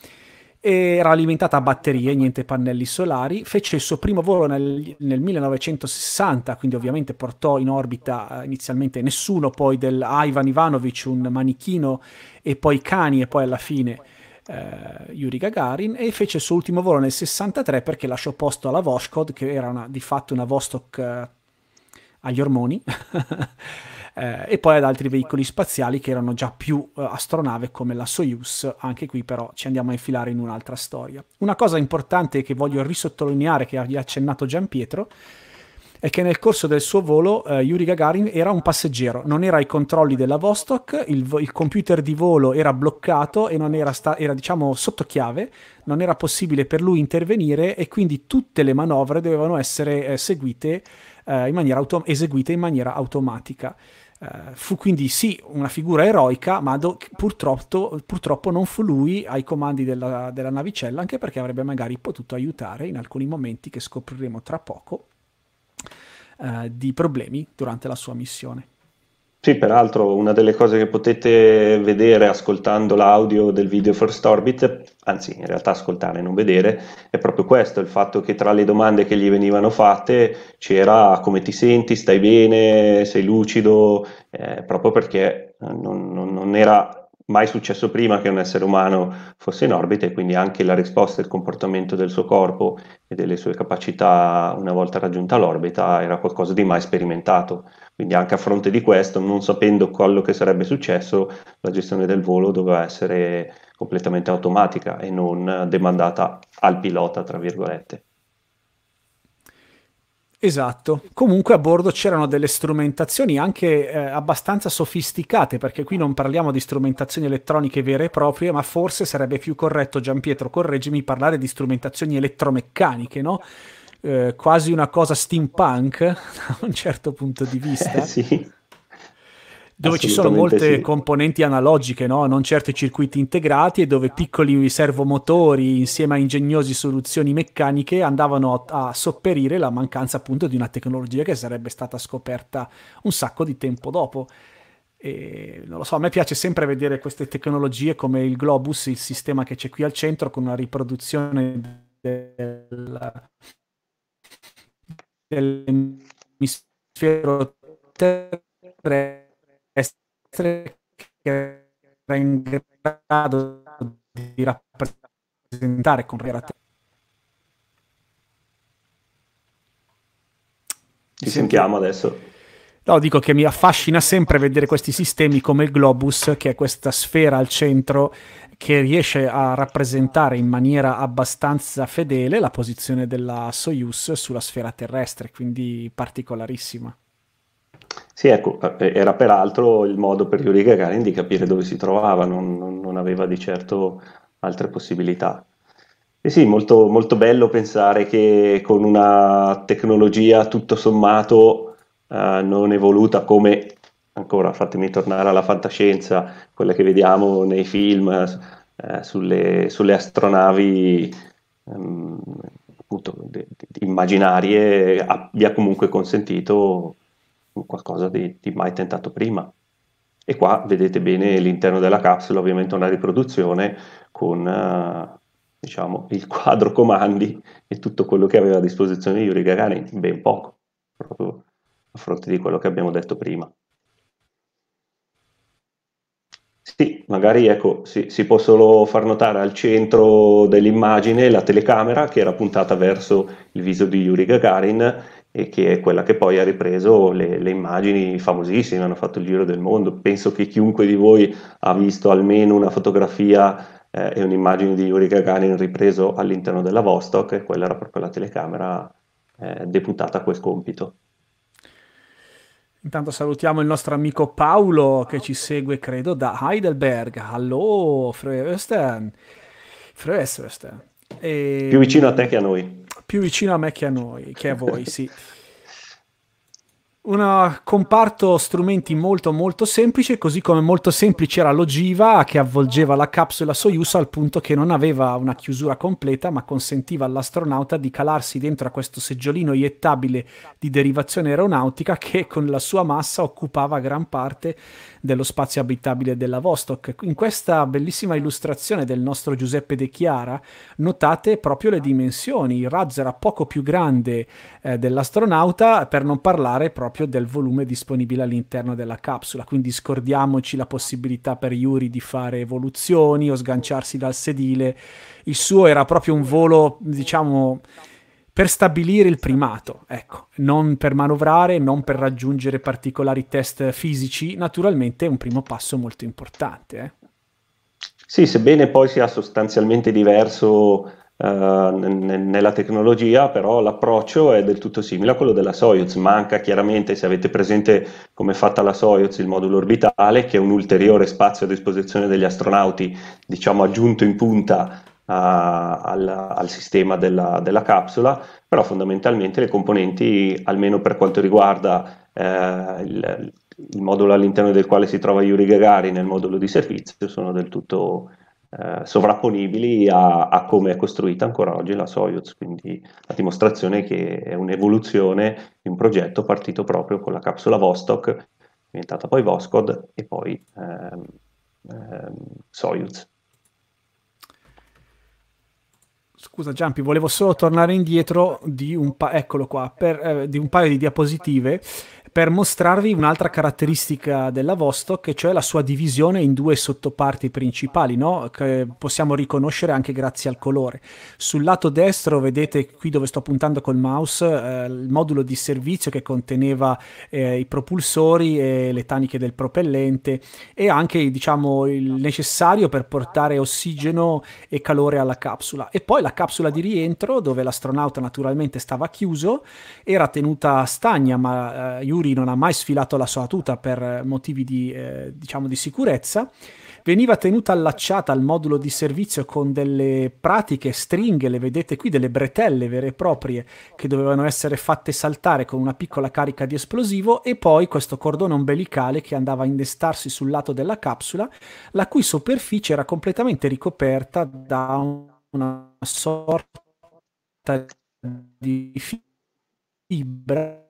era alimentata a batterie, niente pannelli solari, fece il suo primo volo nel, nel 1960, quindi ovviamente portò in orbita eh, inizialmente nessuno, poi del Ivan Ivanovich, un manichino, e poi cani, e poi alla fine eh, Yuri Gagarin, e fece il suo ultimo volo nel 63 perché lasciò posto alla Voskhod, che era una, di fatto una Vostok eh, agli ormoni. eh, e poi ad altri veicoli spaziali che erano già più eh, astronave come la Soyuz, anche qui però ci andiamo a infilare in un'altra storia. Una cosa importante che voglio risottolineare, che ha accennato Giampietro, è che nel corso del suo volo eh, Yuri Gagarin era un passeggero, non era ai controlli della Vostok, il, il computer di volo era bloccato e non era, sta- era diciamo sotto chiave, non era possibile per lui intervenire e quindi tutte le manovre dovevano essere eh, seguite, eh, in auto- eseguite in maniera automatica. Eh, fu quindi sì una figura eroica, ma do, purtroppo, purtroppo, non fu lui ai comandi della, della, navicella, anche perché avrebbe magari potuto aiutare in alcuni momenti che scopriremo tra poco uh, di problemi durante la sua missione. Sì, peraltro una delle cose che potete vedere ascoltando l'audio del video First Orbit, anzi in realtà ascoltare e non vedere, è proprio questo, il fatto che tra le domande che gli venivano fatte c'era come ti senti, stai bene, sei lucido, eh, proprio perché eh, non, non, non era mai successo prima che un essere umano fosse in orbita e quindi anche la risposta e il comportamento del suo corpo e delle sue capacità una volta raggiunta l'orbita era qualcosa di mai sperimentato. Quindi anche a fronte di questo, non sapendo quello che sarebbe successo, la gestione del volo doveva essere completamente automatica e non demandata al pilota, tra virgolette. Esatto, comunque a bordo c'erano delle strumentazioni anche eh, abbastanza sofisticate, perché qui non parliamo di strumentazioni elettroniche vere e proprie, ma forse sarebbe più corretto, Giampietro, correggimi, parlare di strumentazioni elettromeccaniche, no? Eh, quasi una cosa steampunk da un certo punto di vista. sì dove ci sono molte sì. componenti analogiche, no? non certi circuiti integrati, e dove piccoli servomotori insieme a ingegnosi soluzioni meccaniche andavano a, a, sopperire la mancanza appunto di una tecnologia che sarebbe stata scoperta un sacco di tempo dopo. E, non lo so, a me piace sempre vedere queste tecnologie come il Globus, il sistema che c'è qui al centro, con una riproduzione del dell'emisfero terrestre che era in grado di rappresentare con carattere. Ci sentiamo adesso. No, dico che mi affascina sempre vedere questi sistemi come il Globus, che è questa sfera al centro che riesce a rappresentare in maniera abbastanza fedele la posizione della Soyuz sulla sfera terrestre, quindi particolarissima. Sì, ecco, eh, era peraltro il modo per Yuri Gagarin di capire dove si trovava, non, non aveva di certo altre possibilità. E sì, molto, molto bello pensare che con una tecnologia tutto sommato uh, non evoluta come, ancora fatemi tornare alla fantascienza, quella che vediamo nei film uh, sulle, sulle, astronavi um, appunto, de, de immaginarie, abbia comunque consentito qualcosa di, di mai tentato prima. E qua vedete bene l'interno della capsula, ovviamente una riproduzione con uh, diciamo, il quadro comandi e tutto quello che aveva a disposizione Yuri Gagarin, ben poco, proprio a fronte di quello che abbiamo detto prima. Sì, magari ecco, sì, si può solo far notare al centro dell'immagine la telecamera che era puntata verso il viso di Yuri Gagarin e che è quella che poi ha ripreso le, le immagini famosissime, hanno fatto il giro del mondo. Penso che chiunque di voi ha visto almeno una fotografia eh, e un'immagine di Yuri Gagarin ripreso all'interno della Vostok e quella era proprio la telecamera eh, deputata a quel compito. Intanto salutiamo il nostro amico Paolo che ci segue, credo, da Heidelberg. Allo, Fröstern. Fröstern. E... Più vicino a te che a noi. Più vicino a me che a noi, che a voi, sì un comparto strumenti molto molto semplice, così come molto semplice era l'ogiva che avvolgeva la capsula Soyuz al punto che non aveva una chiusura completa, ma consentiva all'astronauta di calarsi dentro a questo seggiolino iettabile di derivazione aeronautica che con la sua massa occupava gran parte dello spazio abitabile della Vostok. In questa bellissima mm. illustrazione del nostro Giuseppe De Chiara notate proprio le ah. dimensioni, il razzo era poco più grande eh, dell'astronauta per non parlare proprio del volume disponibile all'interno della capsula, quindi scordiamoci la possibilità per Yuri di fare evoluzioni o sganciarsi dal sedile, il suo era proprio un volo diciamo per stabilire il primato, ecco, non per manovrare, non per raggiungere particolari test fisici, naturalmente è un primo passo molto importante. Eh. Sì, sebbene poi sia sostanzialmente diverso eh, nella tecnologia, però l'approccio è del tutto simile a quello della Soyuz. Manca chiaramente, se avete presente come è fatta la Soyuz, il modulo orbitale, che è un ulteriore spazio a disposizione degli astronauti, diciamo aggiunto in punta al, al, sistema della, della, capsula, però fondamentalmente le componenti, almeno per quanto riguarda eh, il, il, modulo all'interno del quale si trova Yuri Gagari nel modulo di servizio, sono del tutto eh, sovrapponibili a, a come è costruita ancora oggi la Soyuz, quindi la dimostrazione che è un'evoluzione di un progetto partito proprio con la capsula Vostok, diventata poi Voskhod e poi ehm, ehm, Soyuz. scusa Giampi, volevo solo tornare indietro di un, pa- qua, per, eh, di un paio di diapositive per mostrarvi un'altra caratteristica della Vostok, cioè la sua divisione in due sottoparti principali, no? che possiamo riconoscere anche grazie al colore. Sul lato destro vedete qui dove sto puntando col mouse eh, il modulo di servizio che conteneva eh, i propulsori e le taniche del propellente e anche diciamo, il necessario per portare ossigeno e calore alla capsula. E poi la capsula di rientro dove l'astronauta naturalmente stava chiuso, era tenuta stagna ma eh, Yuri Mercury non ha mai sfilato la sua tuta per motivi di, eh, diciamo di sicurezza, veniva tenuta allacciata al modulo di servizio con delle pratiche stringhe, le vedete qui, delle bretelle vere e proprie che dovevano essere fatte saltare con una piccola carica di esplosivo e poi questo cordone ombelicale che andava a indestarsi sul lato della capsula, la cui superficie era completamente ricoperta da una sorta di fibra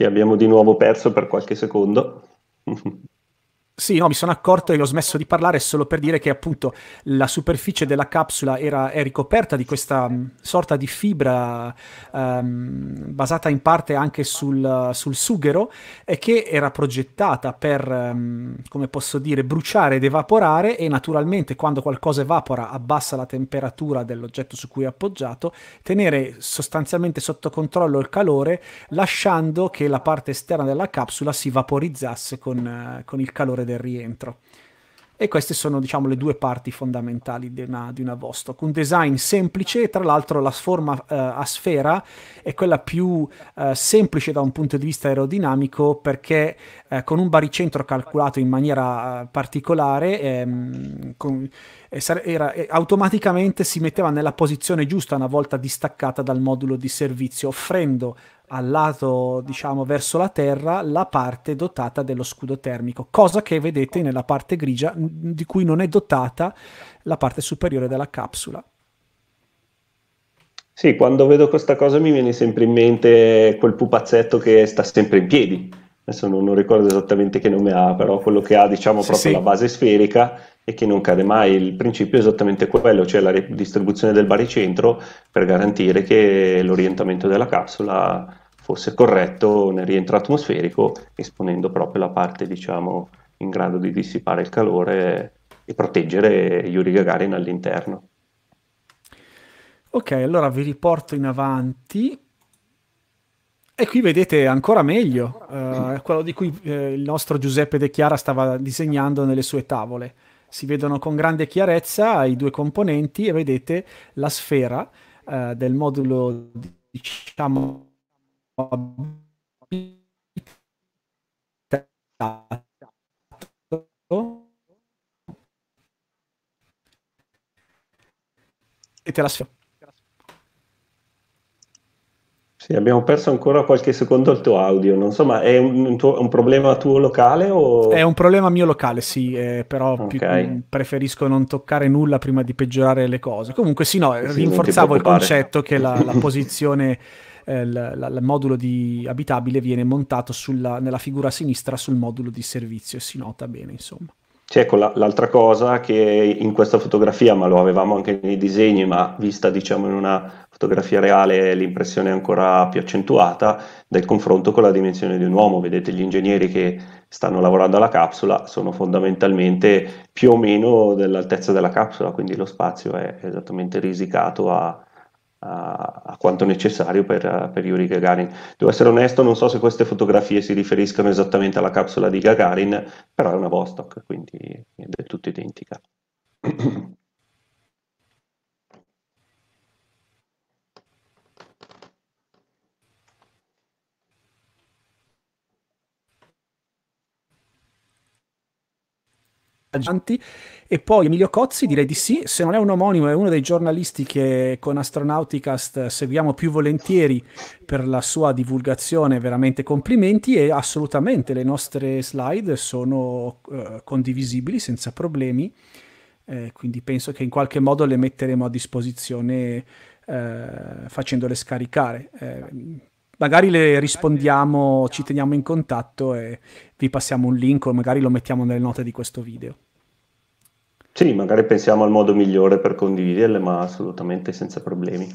Sì, abbiamo di nuovo perso per qualche secondo. Sì, no, mi sono accorto e ho smesso di parlare solo per dire che appunto la superficie della capsula era, è ricoperta di questa mm, sorta di fibra um, basata in parte anche sul, sul, sughero e che era progettata per, um, come posso dire, bruciare ed evaporare e naturalmente quando qualcosa evapora abbassa la temperatura dell'oggetto su cui è appoggiato, tenere sostanzialmente sotto controllo il calore lasciando che la parte esterna della capsula si vaporizzasse con, uh, con il calore del rientro. E queste sono, diciamo, le due parti fondamentali di una, di una Vostok. Un design semplice, tra l'altro la forma eh, a sfera è quella più eh, semplice da un punto di vista aerodinamico perché eh, con un baricentro calcolato in maniera eh, particolare ehm, con, era, automaticamente si metteva nella posizione giusta una volta distaccata dal modulo di servizio, offrendo al lato, diciamo, verso la terra, la parte dotata dello scudo termico, cosa che vedete nella parte grigia di cui non è dotata la parte superiore della capsula. Sì, quando vedo questa cosa mi viene sempre in mente quel pupazzetto che sta sempre in piedi. Adesso non, non ricordo esattamente che nome ha, però quello che ha, diciamo, sì, sì. la base sferica e che non cade mai. Il principio è esattamente quello, cioè la ridistribuzione del baricentro per garantire che l'orientamento della capsula fosse corretto nel rientro atmosferico, esponendo proprio la parte diciamo, in grado di dissipare il calore e proteggere Yuri Gagarin all'interno. Ok, allora vi riporto in avanti. E qui vedete ancora meglio eh, quello di cui eh, il nostro Giuseppe De Chiara stava disegnando nelle sue tavole si vedono con grande chiarezza i due componenti e vedete la sfera eh, del modulo diciamo Vedete la sfera Sì, abbiamo perso ancora qualche secondo il tuo audio, non so, ma è un, tuo, un problema tuo locale o... È un problema mio locale, sì, eh, però okay. più, mm, preferisco non toccare nulla prima di peggiorare le cose. Comunque sì, no, sì, rinforzavo il concetto che la, la posizione... Eh, il modulo di abitabile viene montato sulla, nella figura a sinistra sul modulo di servizio e si nota bene, insomma. Sì, ecco, l'altra cosa che in questa fotografia, ma lo avevamo anche nei disegni, ma vista diciamo in una fotografia reale l'impressione è ancora più accentuata, del confronto con la dimensione di un uomo. Vedete gli ingegneri che stanno lavorando alla capsula sono fondamentalmente più o meno dell'altezza della capsula, quindi lo spazio è esattamente risicato a, a, quanto necessario per, per, Yuri Gagarin. Devo essere onesto, non so se queste fotografie si riferiscono esattamente alla capsula di Gagarin, però è una Vostok, quindi è del tutto identica. viaggianti e poi Emilio Cozzi direi di sì, se non è un omonimo è uno dei giornalisti che con Astronauticast seguiamo più volentieri per la sua divulgazione, veramente complimenti e assolutamente le nostre slide sono eh, condivisibili senza problemi, eh, quindi penso che in qualche modo le metteremo a disposizione eh, facendole scaricare. Eh, magari le rispondiamo, ci teniamo in contatto e vi passiamo un link o magari lo mettiamo nelle note di questo video. Sì, magari pensiamo al modo migliore per condividerle, ma assolutamente senza problemi.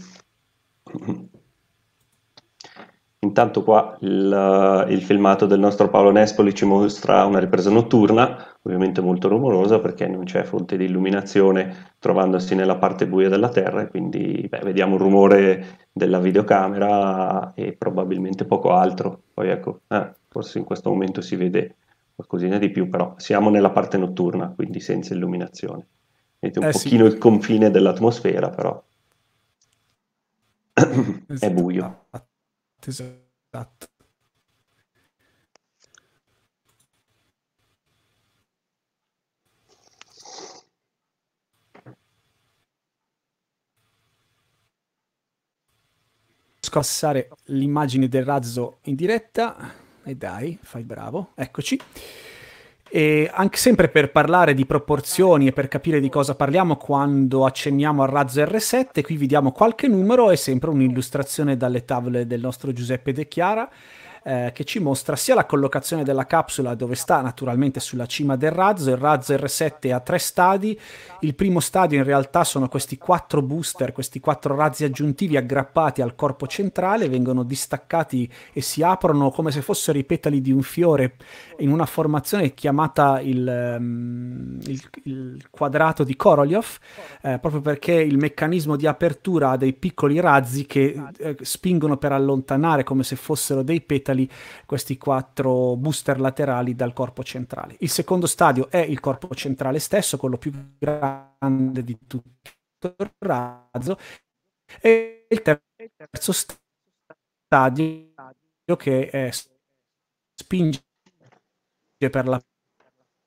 Intanto qua il, il, filmato del nostro Paolo Nespoli ci mostra una ripresa notturna, ovviamente molto rumorosa perché non c'è fonte di illuminazione trovandosi nella parte buia della Terra quindi beh, vediamo il rumore della videocamera e probabilmente poco altro. Poi ecco, eh, forse in questo momento si vede qualcosina di più, però siamo nella parte notturna, quindi senza illuminazione. Vedete un eh, pochino sì. il confine dell'atmosfera, però esatto. è buio. Ah, ah, esatto. Passare l'immagine del razzo in diretta. E dai, fai bravo, eccoci. E anche sempre per parlare di proporzioni e per capire di cosa parliamo quando accenniamo al razzo R7, qui vi diamo qualche numero e sempre un'illustrazione dalle tavole del nostro Giuseppe De Chiara eh, che ci mostra sia la collocazione della capsula dove sta naturalmente sulla cima del razzo, il razzo R7 ha tre stadi, il primo stadio in realtà sono questi quattro booster, questi quattro razzi aggiuntivi aggrappati al corpo centrale, vengono distaccati e si aprono come se fossero i petali di un fiore in una formazione chiamata il, um, il, il quadrato di Korolev, eh, proprio perché il meccanismo di apertura ha dei piccoli razzi che eh, spingono per allontanare come se fossero dei petali Italy, questi quattro booster laterali dal corpo centrale. Il secondo stadio è il corpo centrale stesso, quello più grande di tutto il razzo, e il terzo stadio che è, spinge per la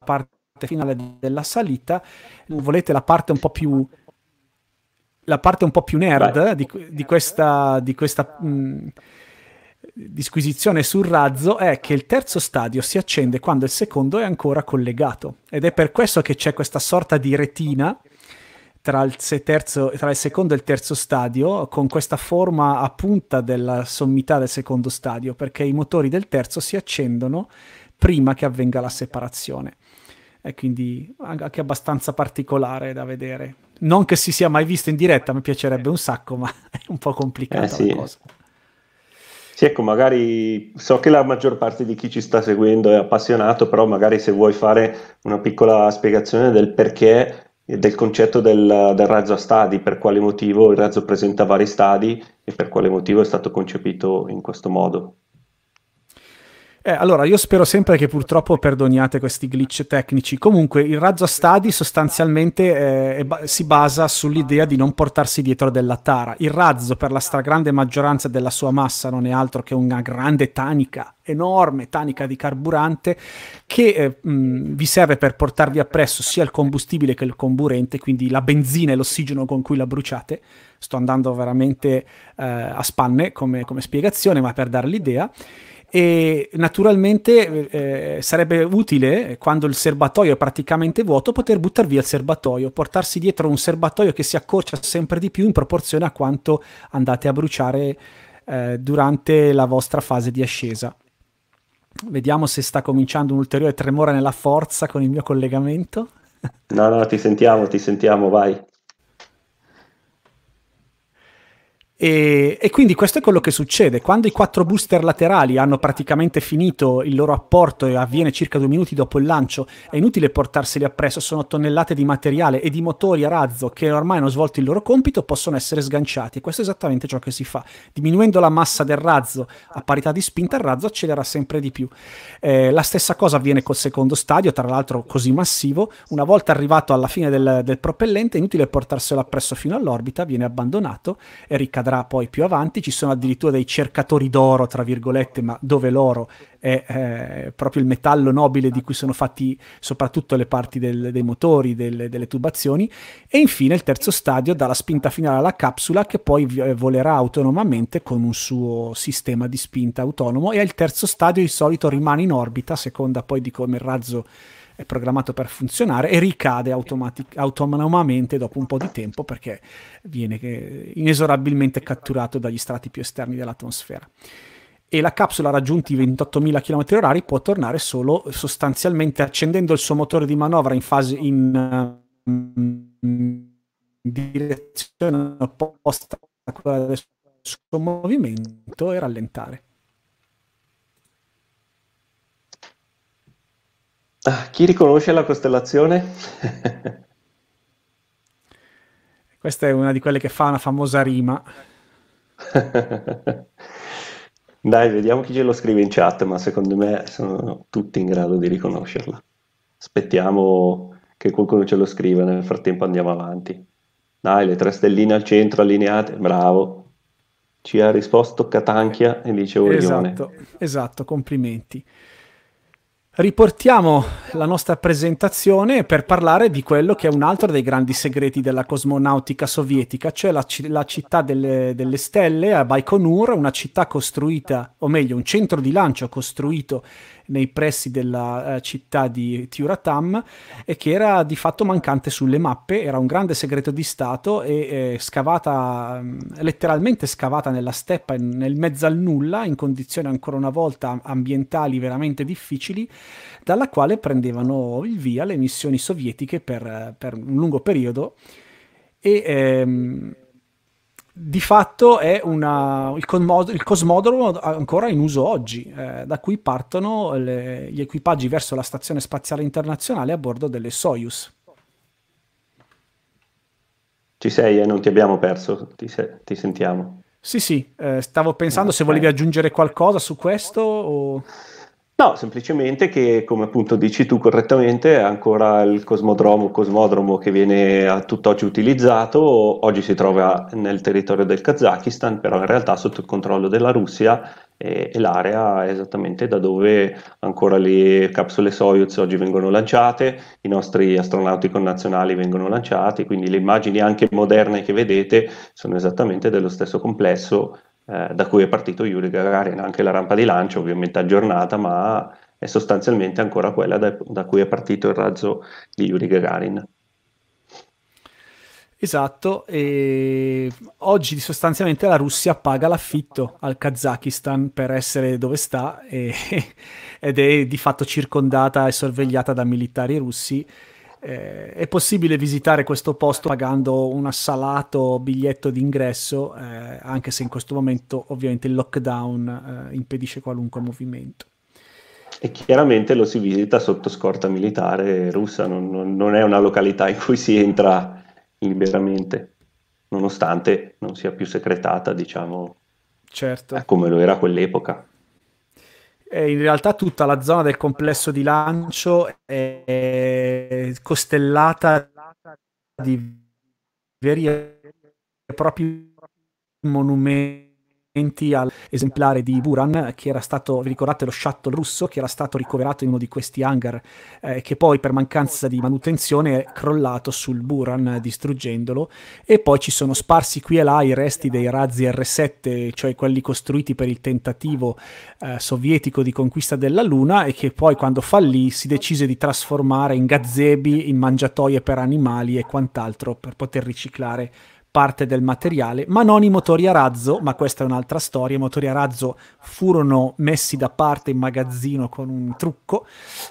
parte finale della salita. Volete la parte un po' più la parte un po' più nerd eh, di, di, questa, di questa mh, mm, disquisizione sul razzo è che il terzo stadio si accende quando il secondo è ancora collegato ed è per questo che c'è questa sorta di retina tra il, terzo, tra il, secondo e il terzo stadio con questa forma a punta della sommità del secondo stadio perché i motori del terzo si accendono prima che avvenga la separazione è quindi anche abbastanza particolare da vedere non che si sia mai visto in diretta mi piacerebbe un sacco ma è un po' complicata eh sì. la cosa sì, ecco, magari so che la maggior parte di chi ci sta seguendo è appassionato, però magari se vuoi fare una piccola spiegazione del perché del concetto del, del razzo a stadi, per quale motivo il razzo presenta vari stadi e per quale motivo è stato concepito in questo modo. Eh, allora, io spero sempre che purtroppo perdoniate questi glitch tecnici. Comunque, il razzo a stadi sostanzialmente eh, si basa sull'idea di non portarsi dietro della tara. Il razzo, per la stragrande maggioranza della sua massa, non è altro che una grande tanica enorme tanica di carburante che eh, mh, vi serve per portarvi appresso sia il combustibile che il comburente, quindi la benzina e l'ossigeno con cui la bruciate. Sto andando veramente eh, a spanne come, come spiegazione, ma per dare l'idea e naturalmente eh, eh sarebbe utile eh, quando il serbatoio è praticamente vuoto poter buttare via il serbatoio, portarsi dietro un serbatoio che si accorcia sempre di più in proporzione a quanto andate a bruciare eh, durante la vostra fase di ascesa. Vediamo se sta cominciando un ulteriore tremore nella forza con il mio collegamento. No, no, ti sentiamo, ti sentiamo, vai. E, e, quindi questo è quello che succede. Quando i quattro booster laterali hanno praticamente finito il loro apporto e avviene circa due minuti dopo il lancio, è inutile portarseli appresso, sono tonnellate di materiale e di motori a razzo che ormai hanno svolto il loro compito, possono essere sganciati. Questo è esattamente ciò che si fa. Diminuendo la massa del razzo a parità di spinta, il razzo accelererà sempre di più. Eh, la stessa cosa avviene col secondo stadio, tra l'altro così massivo. Una volta arrivato alla fine del, del propellente, è inutile portarselo appresso fino all'orbita, viene abbandonato e ricadrà cadrà poi più avanti, ci sono addirittura dei cercatori d'oro, tra virgolette, ma dove l'oro è eh, proprio il metallo nobile di cui sono fatti soprattutto le parti del, dei motori, del, delle tubazioni, e infine il terzo stadio dà la spinta finale alla capsula che poi eh, volerà autonomamente con un suo sistema di spinta autonomo e al terzo stadio di solito rimane in orbita, a seconda poi di come il razzo è programmato per funzionare e ricade automatic- autonomamente dopo un po' di tempo perché viene inesorabilmente catturato dagli strati più esterni dell'atmosfera e la capsula raggiunti i 28.000 km/h può tornare solo sostanzialmente accendendo il suo motore di manovra in fase in, in ehm, direzione opposta a quella del suo movimento e rallentare. Ah, chi riconosce la costellazione? Questa è una di quelle che fa una famosa rima. Dai, vediamo chi ce lo scrive in chat, ma secondo me sono tutti in grado di riconoscerla. Aspettiamo che qualcuno ce lo scriva, nel frattempo andiamo avanti. Dai, le tre stelline al centro allineate, bravo. Ci ha risposto Catanchia e dice Orione. Esatto, esatto, complimenti. Riportiamo la nostra presentazione per parlare di quello che è un altro dei grandi segreti della cosmonautica sovietica, cioè la, la città delle, delle, stelle a Baikonur, una città costruita, o meglio, un centro di lancio costruito nei pressi della eh, città di Tiuratam e che era di fatto mancante sulle mappe, era un grande segreto di Stato e eh, scavata, mm, letteralmente scavata nella steppa, nel mezzo al nulla, in condizioni ancora una volta ambientali veramente difficili, dalla quale prendevano il via le missioni sovietiche per, eh, per un lungo periodo. E, ehm, di fatto è una, il, cosmod- il, cosmodromo ancora in uso oggi, eh, da cui partono le, gli equipaggi verso la Stazione Spaziale Internazionale a bordo delle Soyuz. Ci sei e eh? non ti abbiamo perso, ti, se- ti sentiamo. Sì, sì, eh, stavo pensando okay. se volevi aggiungere qualcosa su questo o... No, semplicemente che, come appunto dici tu correttamente, è ancora il cosmodromo, cosmodromo che viene a tutt'oggi utilizzato, oggi si trova nel territorio del Kazakistan, però in realtà sotto il controllo della Russia e, e l'area è esattamente da dove ancora le capsule Soyuz oggi vengono lanciate, i nostri astronauti connazionali vengono lanciati, quindi le immagini anche moderne che vedete sono esattamente dello stesso complesso eh, da cui è partito Yuri Gagarin, anche la rampa di lancio ovviamente aggiornata, ma è sostanzialmente ancora quella da, da cui è partito il razzo di Yuri Gagarin. Esatto, e oggi sostanzialmente la Russia paga l'affitto al Kazakistan per essere dove sta e, ed è di fatto circondata e sorvegliata da militari russi eh, è possibile visitare questo posto pagando un assalato biglietto d'ingresso, eh, anche se in questo momento ovviamente il lockdown eh, impedisce qualunque movimento. E chiaramente lo si visita sotto scorta militare russa, non, non, non è una località in cui si entra liberamente, nonostante non sia più secretata, diciamo, certo. Eh, come lo era quell'epoca eh, in realtà tutta la zona del complesso di lancio è costellata di veri e propri monumenti all'esemplare di Buran, che era stato, vi ricordate, lo shuttle russo, che era stato ricoverato in uno di questi hangar, eh, che poi per mancanza di manutenzione è crollato sul Buran, distruggendolo, e poi ci sono sparsi qui e là i resti dei razzi R7, cioè quelli costruiti per il tentativo eh, sovietico di conquista della Luna, e che poi quando fallì si decise di trasformare in gazebi, in mangiatoie per animali e quant'altro per poter riciclare parte del materiale, ma non i motori a razzo, ma questa è un'altra storia, i motori a razzo furono messi da parte in magazzino con un trucco,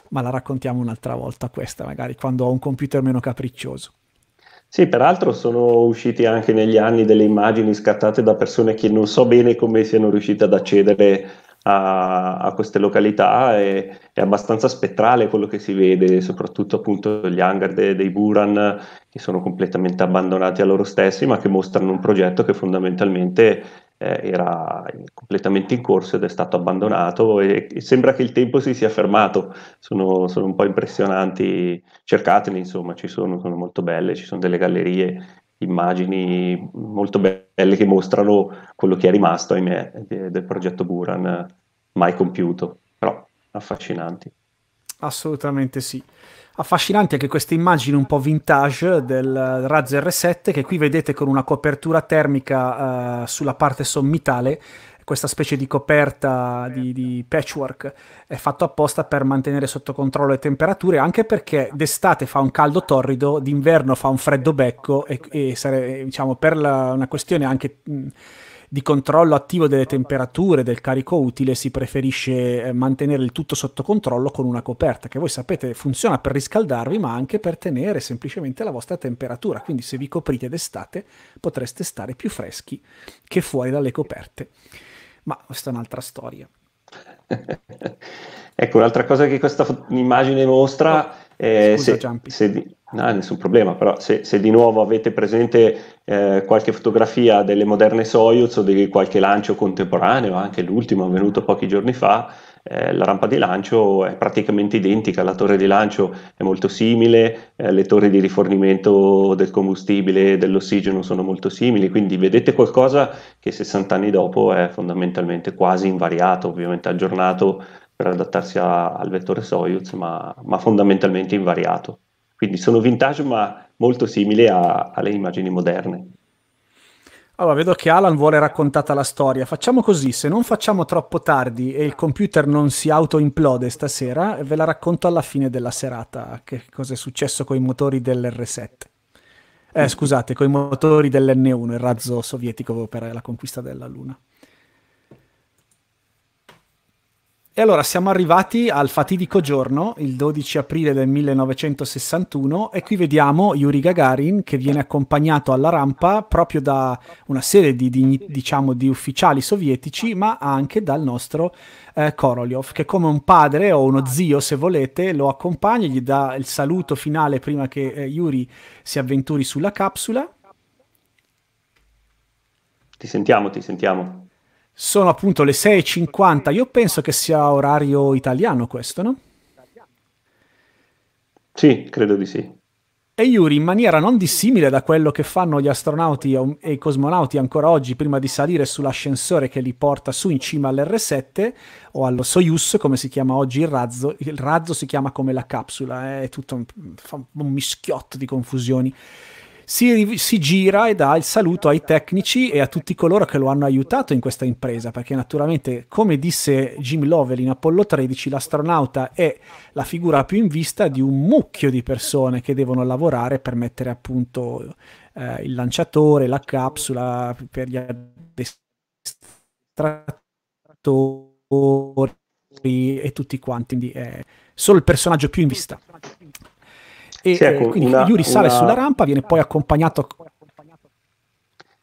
ma la raccontiamo un'altra volta questa, magari quando ho un computer meno capriccioso. Sì, peraltro sono usciti anche negli anni delle immagini scattate da persone che non so bene come siano riuscite ad accedere a, a queste località, è, è abbastanza spettrale quello che si vede, soprattutto appunto gli hangar de, dei Buran che sono completamente abbandonati a loro stessi, ma che mostrano un progetto che fondamentalmente eh, era completamente in corso ed è stato abbandonato e, e sembra che il tempo si sia fermato, sono, sono, un po' impressionanti, cercateli insomma, ci sono, sono molto belle, ci sono delle gallerie, immagini molto belle che mostrano quello che è rimasto, ahimè, del progetto Buran mai compiuto, però affascinanti. Assolutamente sì affascinanti anche queste immagini un po' vintage del Razzer R7 che qui vedete con una copertura termica eh, sulla parte sommitale questa specie di coperta di, di, patchwork è fatto apposta per mantenere sotto controllo le temperature, anche perché d'estate fa un caldo torrido, d'inverno fa un freddo becco e, e sare, diciamo, per la, una questione anche mh, di controllo attivo delle temperature, del carico utile, si preferisce eh, mantenere il tutto sotto controllo con una coperta che voi sapete funziona per riscaldarvi ma anche per tenere semplicemente la vostra temperatura, quindi se vi coprite d'estate potreste stare più freschi che fuori dalle coperte. Ma questa è un'altra storia. ecco, un'altra cosa che questa immagine mostra... Oh, eh, scusa, se, se, No, nessun problema, però se, se, di nuovo avete presente eh, qualche fotografia delle moderne Soyuz o di qualche lancio contemporaneo, anche l'ultimo avvenuto pochi giorni fa, eh, la rampa di lancio è praticamente identica, la torre di lancio è molto simile, eh, le torri di rifornimento del combustibile e dell'ossigeno sono molto simili, quindi vedete qualcosa che 60 anni dopo è fondamentalmente quasi invariato, ovviamente aggiornato per adattarsi a, al vettore Soyuz, ma, ma fondamentalmente invariato. Quindi sono vintage ma molto simili a, alle immagini moderne. Allora, vedo che Alan vuole raccontata la storia. Facciamo così, se non facciamo troppo tardi e il computer non si autoimplode stasera, ve la racconto alla fine della serata, che cosa è successo con i motori dell'R7. Eh, scusate, con i motori dell'N1, il razzo sovietico per la conquista della Luna. E allora siamo arrivati al fatidico giorno, il 12 aprile del 1961, e qui vediamo Yuri Gagarin che viene accompagnato alla rampa proprio da una serie di, di, diciamo, di ufficiali sovietici, ma anche dal nostro eh, Korolev, che come un padre o uno zio, se volete, lo accompagna, gli dà il saluto finale prima che eh, Yuri si avventuri sulla capsula. Ti sentiamo, ti sentiamo. Sono appunto le 6.50, io penso che sia orario italiano questo, no? Sì, credo di sì. E Yuri, in maniera non dissimile da quello che fanno gli astronauti e i cosmonauti ancora oggi prima di salire sull'ascensore che li porta su in cima all'R7 o allo Soyuz, come si chiama oggi il razzo, il razzo si chiama come la capsula, eh, è tutto un, un mischiotto di confusioni si, si gira e dà il saluto ai tecnici e a tutti coloro che lo hanno aiutato in questa impresa, perché naturalmente, come disse Jim Lovell in Apollo 13, l'astronauta è la figura più in vista di un mucchio di persone che devono lavorare per mettere a punto eh, il lanciatore, la capsula, per gli addestratori e tutti quanti. Quindi è solo il personaggio più in vista. E sì, eh, ecco, quindi una, Yuri sale una... sulla rampa, viene poi accompagnato.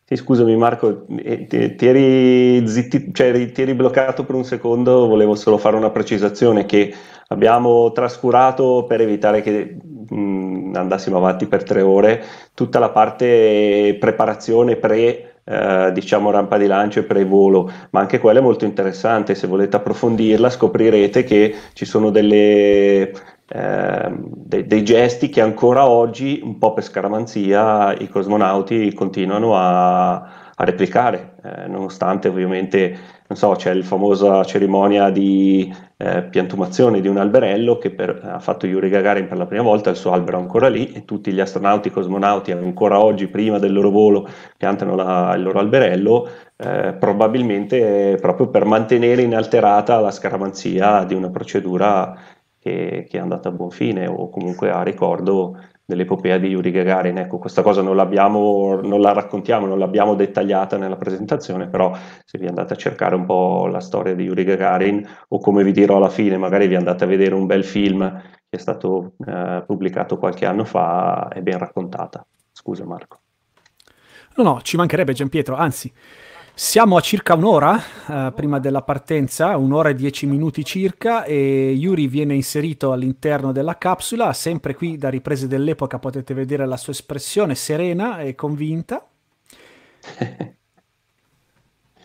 Sì, scusami Marco, eh, ti, ti, eri zitti, cioè, ti eri bloccato per un secondo, volevo solo fare una precisazione che abbiamo trascurato per evitare che mh, mm, andassimo avanti per tre ore tutta la parte preparazione pre eh, diciamo rampa di lancio e pre-volo, ma anche quella è molto interessante, se volete approfondirla scoprirete che ci sono delle Ehm, dei, dei gesti che ancora oggi, un po' per scaramanzia, i cosmonauti continuano a, a replicare, eh, nonostante ovviamente, non so, c'è la famosa cerimonia di eh, piantumazione di un alberello che per, ha fatto Yuri Gagarin per la prima volta, il suo albero è ancora lì e tutti gli astronauti, cosmonauti ancora oggi, prima del loro volo, piantano la, il loro alberello, eh, probabilmente proprio per mantenere inalterata la scaramanzia di una procedura che, che, è andata a buon fine o comunque a ricordo dell'epopea di Yuri Gagarin. Ecco, questa cosa non, non la raccontiamo, non l'abbiamo dettagliata nella presentazione, però se vi andate a cercare un po' la storia di Yuri Gagarin o come vi dirò alla fine, magari vi andate a vedere un bel film che è stato eh, pubblicato qualche anno fa, è ben raccontata. Scusa Marco. No, no, ci mancherebbe Giampietro, anzi, siamo a circa un'ora eh, prima della partenza, un'ora e dieci minuti circa, e Yuri viene inserito all'interno della capsula, sempre qui da riprese dell'epoca potete vedere la sua espressione serena e convinta.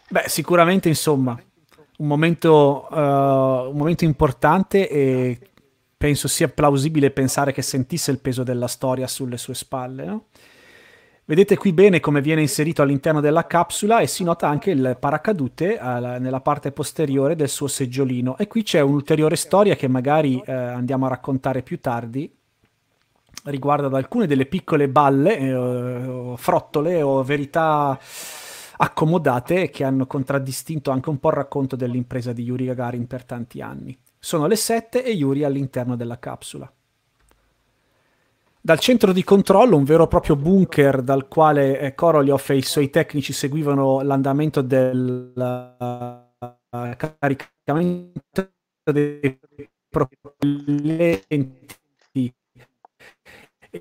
Beh, sicuramente insomma, un momento, uh, un momento importante e penso sia plausibile pensare che sentisse il peso della storia sulle sue spalle, no? Vedete qui bene come viene inserito all'interno della capsula e si nota anche il paracadute alla, eh, nella parte posteriore del suo seggiolino. E qui c'è un'ulteriore storia che magari eh, andiamo a raccontare più tardi riguardo ad alcune delle piccole balle, eh, o frottole o verità accomodate che hanno contraddistinto anche un po' il racconto dell'impresa di Yuri Gagarin per tanti anni. Sono le 7 e Yuri all'interno della capsula dal centro di controllo, un vero e proprio bunker dal quale eh, Korolev e i suoi tecnici seguivano l'andamento del uh, caricamento dei propellenti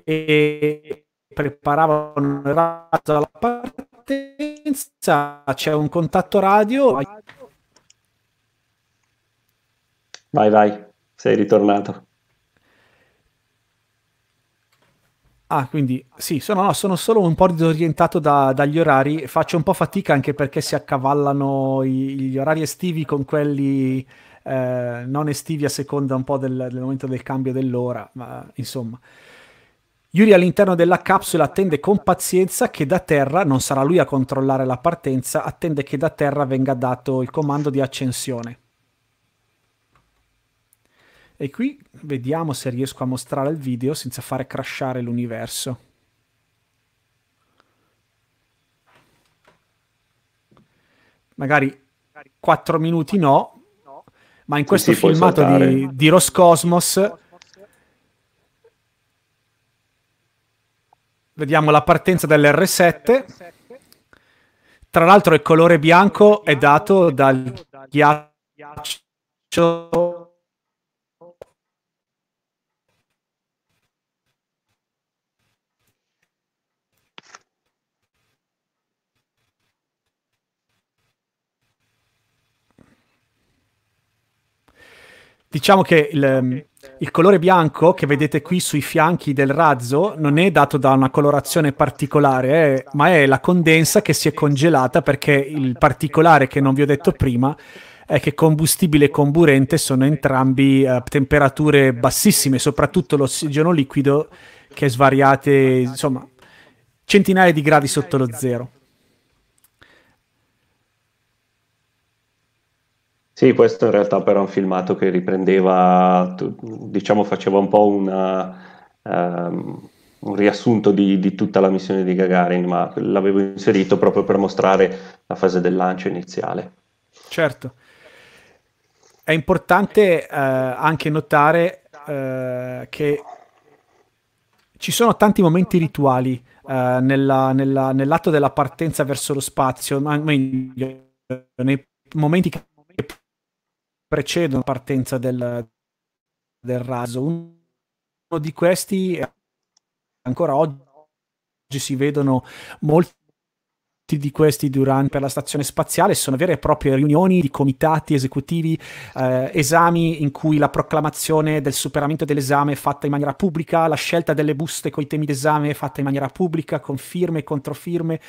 e preparavano il razzo alla partenza, c'è un contatto radio. Vai, vai, sei ritornato. Ah, quindi sì, sono, no, sono solo un po' disorientato da, dagli orari, faccio un po' fatica anche perché si accavallano i, gli orari estivi con quelli eh, non estivi a seconda un po' del, del momento del cambio dell'ora, ma insomma. Yuri all'interno della capsula attende con pazienza che da terra, non sarà lui a controllare la partenza, attende che da terra venga dato il comando di accensione. E qui vediamo se riesco a mostrare il video senza fare crashare l'universo. Magari 4 minuti no, ma in questo filmato di, di Roscosmos vediamo la partenza dell'R7. Tra l'altro il colore bianco è dato dal ghiaccio Diciamo che il, ehm, il, colore bianco che vedete qui sui fianchi del razzo non è dato da una colorazione particolare, eh, ma è la condensa che si è congelata perché il particolare che non vi ho detto prima è che combustibile e comburente sono entrambi a eh, temperature bassissime, soprattutto l'ossigeno liquido che è svariate, insomma, centinaia di gradi sotto lo zero. Sì, questo in realtà però è un filmato che riprendeva, diciamo faceva un po' una, um, un riassunto di, di, tutta la missione di Gagarin, ma l'avevo inserito proprio per mostrare la fase del lancio iniziale. Certo. È importante eh, anche notare eh, che ci sono tanti momenti rituali eh, nella, nella, nell'atto della partenza verso lo spazio, ma meglio, nei momenti che precedono la partenza del, del razzo. Uno di questi ancora oggi si vedono molti di questi durante per la stazione spaziale sono vere e proprie riunioni di comitati esecutivi, eh, esami in cui la proclamazione del superamento dell'esame è fatta in maniera pubblica, la scelta delle buste con i temi d'esame è fatta in maniera pubblica, con firme e controfirme.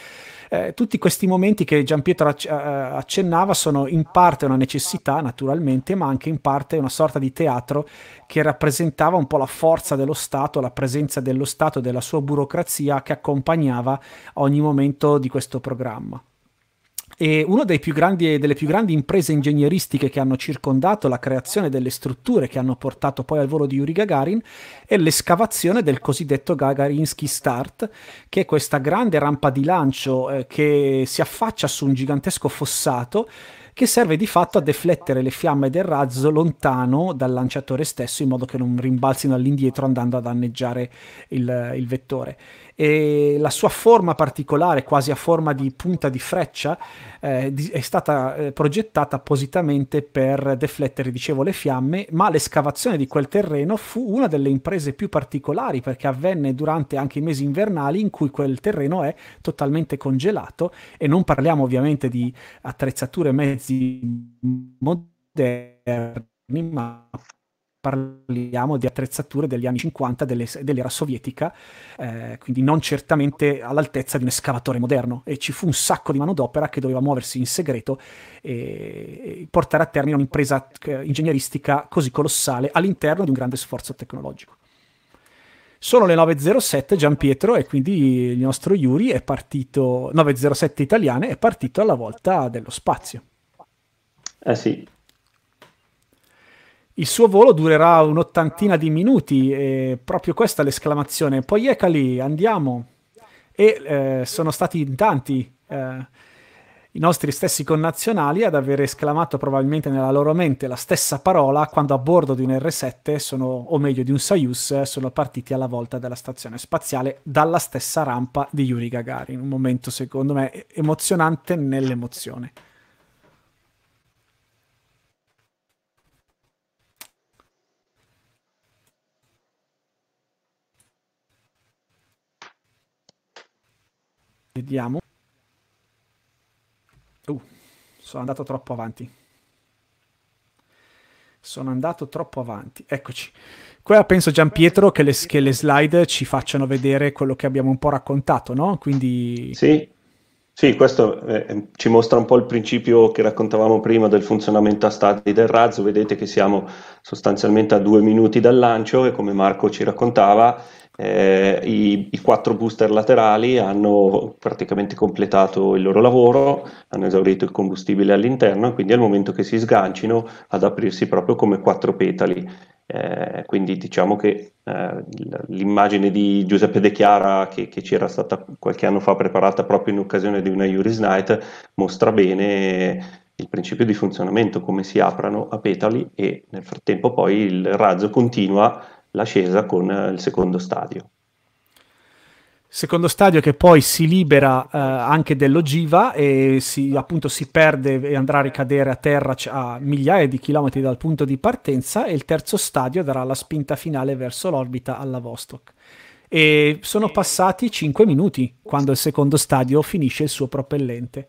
Eh, tutti questi momenti che Giampietro ac- eh, accennava sono in parte una necessità, naturalmente, ma anche in parte una sorta di teatro che rappresentava un po' la forza dello Stato, la presenza dello Stato e della sua burocrazia che accompagnava ogni momento di questo processo programma. E una delle più grandi imprese ingegneristiche che hanno circondato la creazione delle strutture che hanno portato poi al volo di Yuri Gagarin è l'escavazione del cosiddetto Gagarinsky Start, che è questa grande rampa di lancio eh, che si affaccia su un gigantesco fossato che serve di fatto a deflettere le fiamme del razzo lontano dal lanciatore stesso in modo che non rimbalzino all'indietro andando a danneggiare il, il vettore e la sua forma particolare, quasi a forma di punta di freccia, eh, è stata eh, progettata appositamente per deflettere, dicevo, le fiamme, ma l'escavazione di quel terreno fu una delle imprese più particolari perché avvenne durante anche i mesi invernali in cui quel terreno è totalmente congelato e non parliamo ovviamente di attrezzature e mezzi moderni, ma parliamo di attrezzature degli anni 50 delle, dell'era sovietica, eh, quindi non certamente all'altezza di un escavatore moderno. E ci fu un sacco di manodopera che doveva muoversi in segreto e, e portare a termine un'impresa ingegneristica così colossale all'interno di un grande sforzo tecnologico. Sono le 9.07 Gian Pietro e quindi il nostro Yuri è partito, 9.07 italiane, è partito alla volta dello spazio. Eh sì, il suo volo durerà un'ottantina di minuti, e proprio questa è l'esclamazione. Poi Ecali, ecco andiamo! E eh, sono stati in tanti eh, i nostri stessi connazionali ad aver esclamato probabilmente nella loro mente la stessa parola quando a bordo di un R7 sono, o meglio di un Soyuz, sono partiti alla volta della stazione spaziale dalla stessa rampa di Yuri Gagarin. Un momento secondo me emozionante nell'emozione. Vediamo. Uh, sono andato troppo avanti. Sono andato troppo avanti. Eccoci. Qua penso Giampietro che le, che le slide ci facciano vedere quello che abbiamo un po' raccontato, no? Quindi... Sì, sì questo eh, ci mostra un po' il principio che raccontavamo prima del funzionamento a stati del razzo. Vedete che siamo sostanzialmente a due minuti dal lancio e come Marco ci raccontava eh, i, i, quattro booster laterali hanno praticamente completato il loro lavoro, hanno esaurito il combustibile all'interno, quindi al momento che si sgancino ad aprirsi proprio come quattro petali. Eh, quindi diciamo che eh, l'immagine di Giuseppe De Chiara che, che c'era stata qualche anno fa preparata proprio in occasione di una Juris Night mostra bene il principio di funzionamento, come si aprano a petali e nel frattempo poi il razzo continua l'ascesa con eh, il secondo stadio. Secondo stadio che poi si libera eh, anche dell'ogiva e si, appunto si perde e andrà a ricadere a terra a migliaia di chilometri dal punto di partenza e il terzo stadio darà la spinta finale verso l'orbita alla Vostok. E sono passati 5 minuti quando il secondo stadio finisce il suo propellente.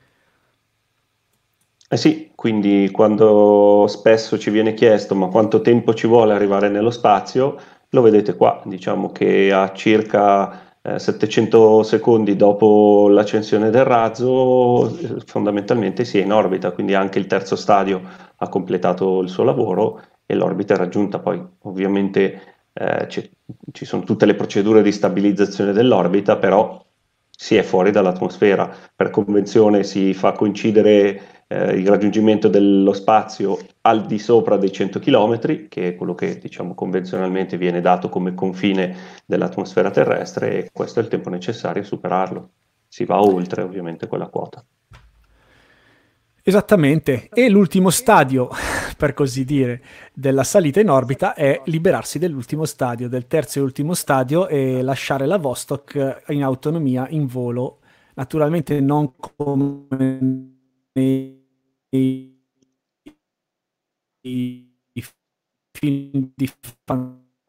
Eh sì, quindi quando spesso ci viene chiesto ma quanto tempo ci vuole arrivare nello spazio, lo vedete qua, diciamo che a circa eh, 700 secondi dopo l'accensione del razzo eh, fondamentalmente si è in orbita, quindi anche il terzo stadio ha completato il suo lavoro e l'orbita è raggiunta. Poi ovviamente eh, ci sono tutte le procedure di stabilizzazione dell'orbita, però si è fuori dall'atmosfera. Per convenzione si fa coincidere eh, il raggiungimento dello spazio al di sopra dei 100 km, che è quello che diciamo convenzionalmente viene dato come confine dell'atmosfera terrestre, e questo è il tempo necessario a superarlo. Si va oltre ovviamente quella quota. Esattamente, e l'ultimo stadio, per così dire, della salita in orbita è liberarsi dell'ultimo stadio, del terzo e ultimo stadio e lasciare la Vostok in autonomia, in volo, naturalmente non come i, film di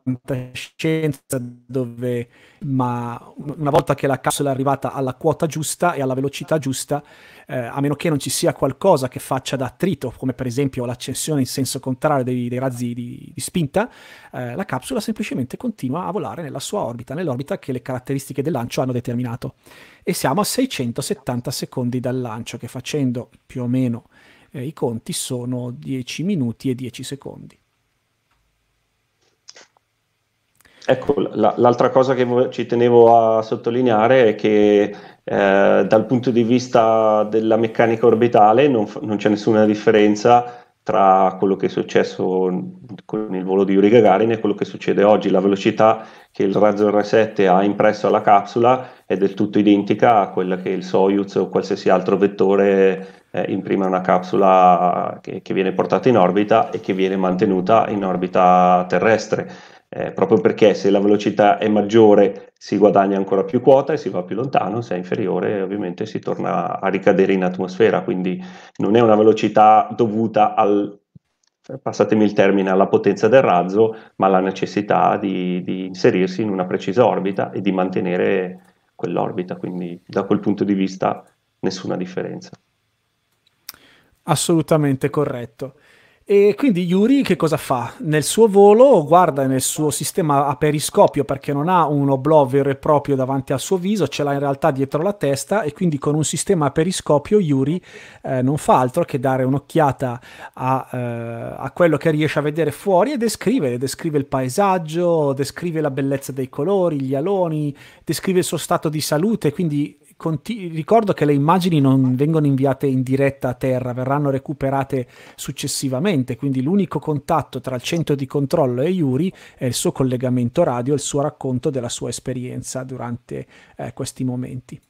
fantascienza dove ma una volta che la capsula è arrivata alla quota giusta e alla velocità giusta eh, a meno che non ci sia qualcosa che faccia da attrito come per esempio l'accensione in senso contrario dei, dei razzi di, di spinta eh, la capsula semplicemente continua a volare nella sua orbita nell'orbita che le caratteristiche del lancio hanno determinato e siamo a 670 secondi dal lancio che facendo più o meno eh, i conti sono 10 minuti e 10 secondi. Ecco, la, l'altra cosa che ci tenevo a sottolineare è che eh, dal punto di vista della meccanica orbitale non, non c'è nessuna differenza tra quello che è successo con il volo di Yuri Gagarin e quello che succede oggi. La velocità che il razzo R7 ha impresso alla capsula è del tutto identica a quella che il Soyuz o qualsiasi altro vettore eh, imprime a una capsula che, che viene portata in orbita e che viene mantenuta in orbita terrestre eh, proprio perché se la velocità è maggiore si guadagna ancora più quota e si va più lontano, se è inferiore ovviamente si torna a ricadere in atmosfera, quindi non è una velocità dovuta al, passatemi il termine, alla potenza del razzo, ma alla necessità di, di inserirsi in una precisa orbita e di mantenere quell'orbita, quindi da quel punto di vista nessuna differenza. Assolutamente corretto. E quindi Yuri che cosa fa? Nel suo volo guarda nel suo sistema a periscopio perché non ha un oblò vero e proprio davanti al suo viso, ce l'ha in realtà dietro la testa e quindi con un sistema a periscopio Yuri eh, non fa altro che dare un'occhiata a, eh, a, quello che riesce a vedere fuori e descrive, descrive il paesaggio, descrive la bellezza dei colori, gli aloni, descrive il suo stato di salute, quindi Conti- ricordo che le immagini non vengono inviate in diretta a terra, verranno recuperate successivamente, quindi l'unico contatto tra il centro di controllo e Yuri è il suo collegamento radio, il suo racconto della sua esperienza durante eh, questi momenti.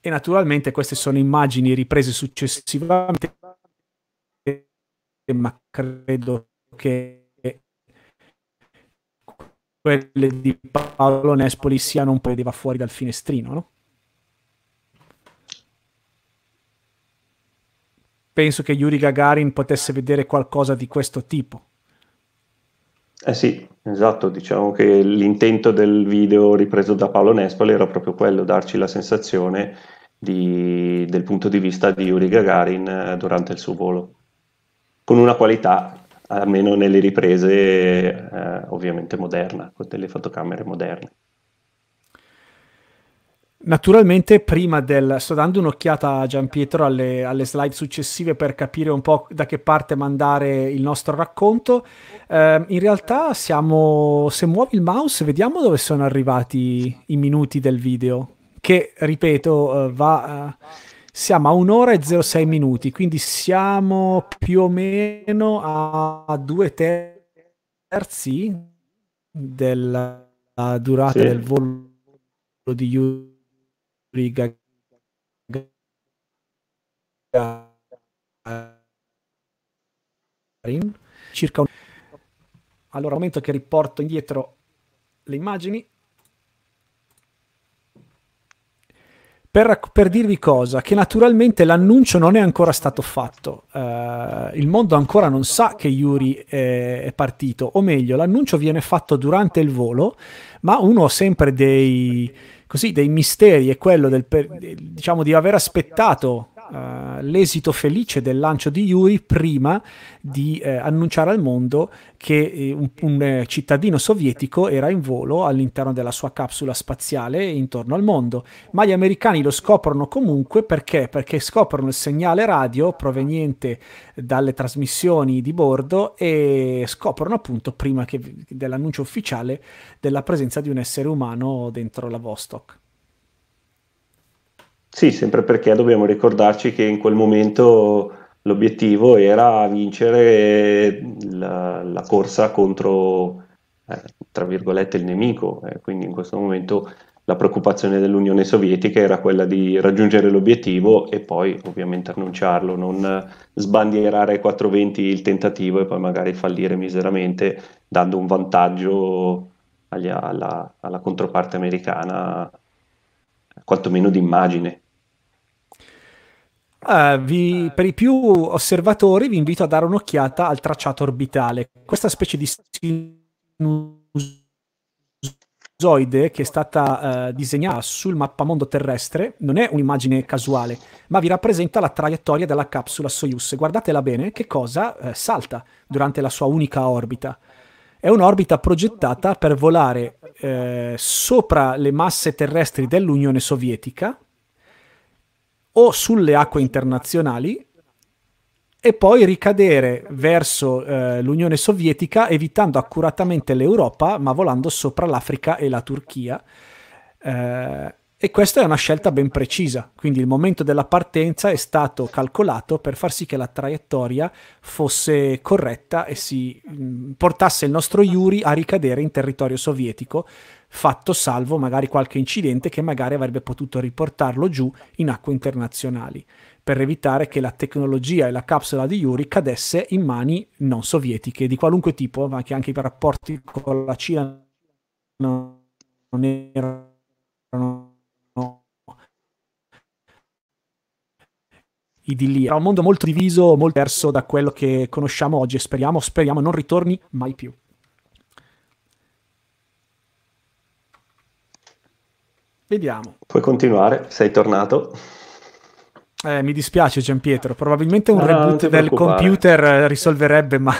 E naturalmente queste sono immagini riprese successivamente, ma credo che quelle di Paolo Nespoli siano un po' che va fuori dal finestrino, no? Penso che Yuri Gagarin potesse vedere qualcosa di questo tipo. Eh sì, esatto, diciamo che l'intento del video ripreso da Paolo Nespoli era proprio quello, darci la sensazione di, del punto di vista di Yuri Gagarin eh, durante il suo volo, con una qualità almeno nelle riprese eh, ovviamente moderne, con delle fotocamere moderne. Naturalmente, prima del. Sto dando un'occhiata a Giampietro alle, alle slide successive per capire un po' da che parte mandare il nostro racconto. Eh, in realtà, siamo. Se muovi il mouse, vediamo dove sono arrivati i minuti del video, che ripeto, eh, va eh, siamo a un'ora e 06 minuti, quindi siamo più o meno a due terzi della durata sì. del volo di Yuri Gagarin circa un... allora al momento che riporto indietro le immagini Per, per, dirvi cosa, che naturalmente l'annuncio non è ancora stato fatto, uh, il mondo ancora non sa che Yuri è, è, partito, o meglio, l'annuncio viene fatto durante il volo, ma uno ha sempre dei, così, dei misteri, è quello del, per, diciamo, di aver aspettato eh, l'esito felice del lancio di Yuri prima di eh, annunciare al mondo che eh, un, un eh, cittadino sovietico era in volo all'interno della sua capsula spaziale intorno al mondo. Ma gli americani lo scoprono comunque perché? Perché scoprono il segnale radio proveniente dalle trasmissioni di bordo e scoprono appunto prima che, dell'annuncio ufficiale della presenza di un essere umano dentro la Vostok. Sì, sempre perché dobbiamo ricordarci che in quel momento l'obiettivo era vincere la, la corsa contro, eh, tra virgolette, il nemico. Eh, quindi in questo momento la preoccupazione dell'Unione Sovietica era quella di raggiungere l'obiettivo e poi ovviamente annunciarlo, non sbandierare ai 420 il tentativo e poi magari fallire miseramente dando un vantaggio agli, alla, alla, controparte americana, quantomeno di immagine. Uh, vi, per i più osservatori vi invito a dare un'occhiata al tracciato orbitale. Questa specie di sinusoide che è stata uh, disegnata sul mappamondo terrestre non è un'immagine casuale, ma vi rappresenta la traiettoria della capsula Soyuz. Guardatela bene che cosa uh, salta durante la sua unica orbita. È un'orbita progettata per volare sopra le masse terrestri dell'Unione Sovietica o sulle acque internazionali e poi ricadere verso eh, l'Unione Sovietica evitando accuratamente l'Europa ma volando sopra l'Africa e la Turchia. Eh, e questa è una scelta ben precisa, quindi il momento della partenza è stato calcolato per far sì che la traiettoria fosse corretta e si mh, mm, portasse il nostro Yuri a ricadere in territorio sovietico fatto salvo magari qualche incidente che magari avrebbe potuto riportarlo giù in acque internazionali, per evitare che la tecnologia e la capsula di Yuri cadesse in mani non sovietiche di qualunque tipo, ma che anche i rapporti con la Cina non erano idillia. Era un mondo molto diviso, molto diverso da quello che conosciamo oggi e speriamo, speriamo non ritorni mai più. Vediamo. Puoi continuare, sei tornato. Eh, mi dispiace Gianpietro, probabilmente un no, reboot del computer eh, risolverebbe, ma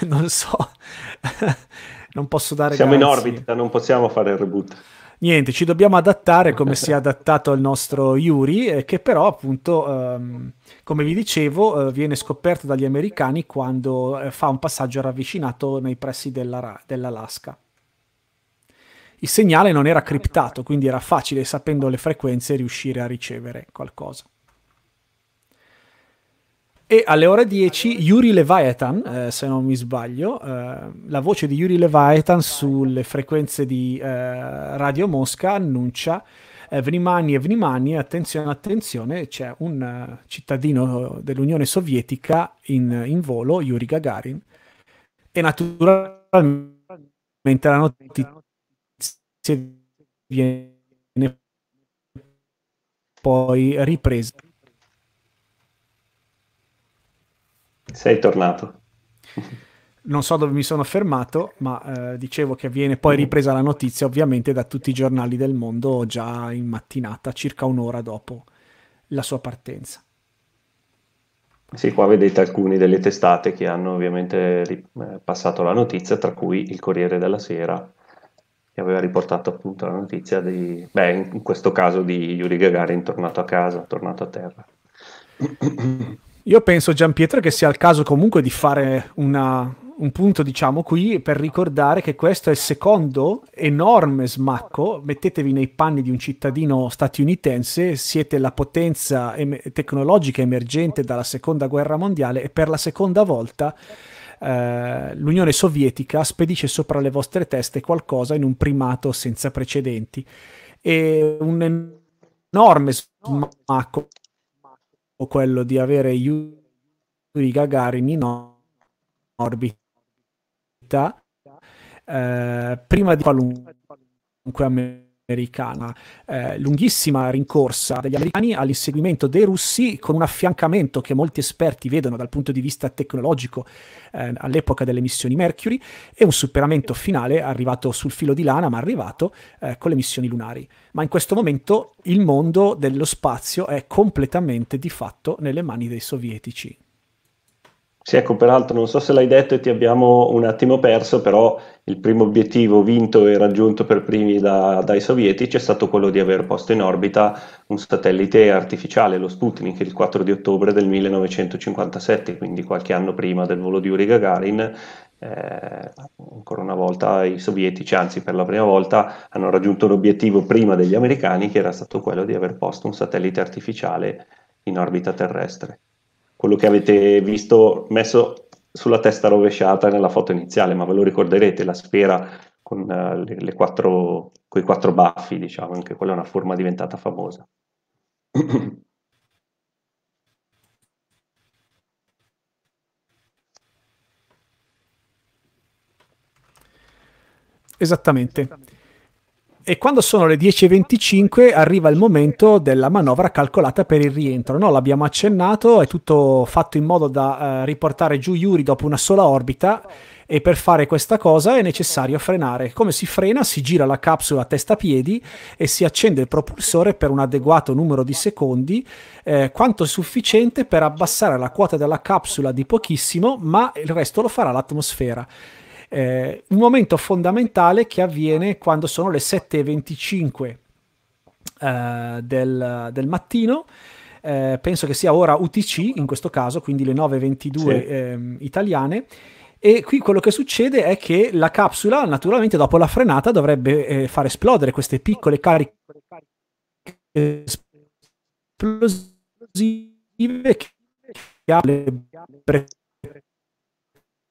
non so, non posso dare Siamo grazie. in orbita, non possiamo fare il reboot. Niente, ci dobbiamo adattare come si è adattato al nostro Yuri, eh, che però appunto, ehm, come vi dicevo, eh, viene scoperto dagli americani quando eh, fa un passaggio ravvicinato nei pressi della, dell'Alaska il segnale non era criptato, quindi era facile, sapendo le frequenze, riuscire a ricevere qualcosa. E alle ore 10 Yuri Leviathan, eh, se non mi sbaglio, eh, la voce di Yuri Leviathan sulle frequenze di eh, Radio Mosca annuncia eh, Vnimani attenzione, attenzione, c'è un uh, cittadino dell'Unione Sovietica in, in volo, Yuri Gagarin, e naturalmente la notizia viene poi ripresa. Sei tornato. Non so dove mi sono fermato, ma eh, dicevo che viene poi ripresa la notizia ovviamente da tutti i giornali del mondo già in mattinata, circa un'ora dopo la sua partenza. Sì, qua vedete alcune delle testate che hanno ovviamente eh, passato la notizia, tra cui il Corriere della Sera che aveva riportato appunto la notizia di, beh, in questo caso di Yuri Gagarin tornato a casa, tornato a terra. Io penso, Gian Pietro, che sia il caso comunque di fare una, un punto, diciamo, qui per ricordare che questo è il secondo enorme smacco. Mettetevi nei panni di un cittadino statunitense, siete la potenza em- tecnologica emergente dalla seconda guerra mondiale e per la seconda volta eh, l'Unione Sovietica spedisce sopra le vostre teste qualcosa in un primato senza precedenti. E un enorme smacco quello di avere Yuri Gagarin in orbita eh, prima di qualunque amministrazione americana, eh, lunghissima rincorsa degli americani all'inseguimento dei russi con un affiancamento che molti esperti vedono dal punto di vista tecnologico eh, all'epoca delle missioni Mercury e un superamento finale arrivato sul filo di lana ma arrivato eh, con le missioni lunari. Ma in questo momento il mondo dello spazio è completamente di fatto nelle mani dei sovietici. Sì, ecco, peraltro non so se l'hai detto e ti abbiamo un attimo perso, però il primo obiettivo vinto e raggiunto per primi da, dai sovietici è stato quello di aver posto in orbita un satellite artificiale, lo Sputnik, il 4 di ottobre del 1957, quindi qualche anno prima del volo di Uri Gagarin. Eh, ancora una volta i sovietici, anzi per la prima volta, hanno raggiunto l'obiettivo prima degli americani che era stato quello di aver posto un satellite artificiale in orbita terrestre quello che avete visto messo sulla testa rovesciata nella foto iniziale, ma ve lo ricorderete, la sfera con uh, le, le quattro, quei quattro baffi, diciamo, anche quella è una forma diventata famosa. Esattamente. Esattamente e quando sono le 10.25 arriva il momento della manovra calcolata per il rientro. No? L'abbiamo accennato, è tutto fatto in modo da eh, riportare giù Yuri dopo una sola orbita e per fare questa cosa è necessario frenare. Come si frena? Si gira la capsula a testa a piedi e si accende il propulsore per un adeguato numero di secondi, eh, quanto sufficiente per abbassare la quota della capsula di pochissimo, ma il resto lo farà l'atmosfera eh, un momento fondamentale che avviene quando sono le 7.25 eh, del, del, mattino. Eh, penso che sia ora UTC in questo caso, quindi le 9.22 sì. ehm, italiane. E qui quello che succede è che la capsula, naturalmente, dopo la frenata, dovrebbe eh, far esplodere queste piccole cariche esplosive che ha le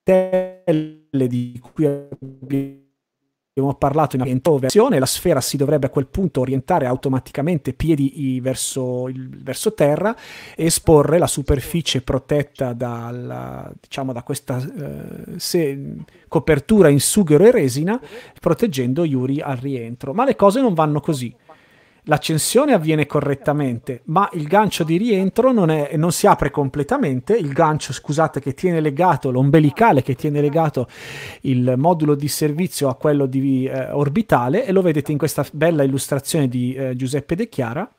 cartelle di cui abbiamo parlato in ambientazione, la sfera si dovrebbe a quel punto orientare automaticamente piedi verso, verso terra e esporre la superficie protetta dalla, diciamo, da questa eh, se, copertura in sughero e resina, proteggendo Yuri al rientro. Ma le cose non vanno così l'accensione avviene correttamente, ma il gancio di rientro non, è, non, si apre completamente, il gancio, scusate, che tiene legato, l'ombelicale che tiene legato il modulo di servizio a quello di, eh, orbitale, e lo vedete in questa bella illustrazione di eh, Giuseppe De Chiara,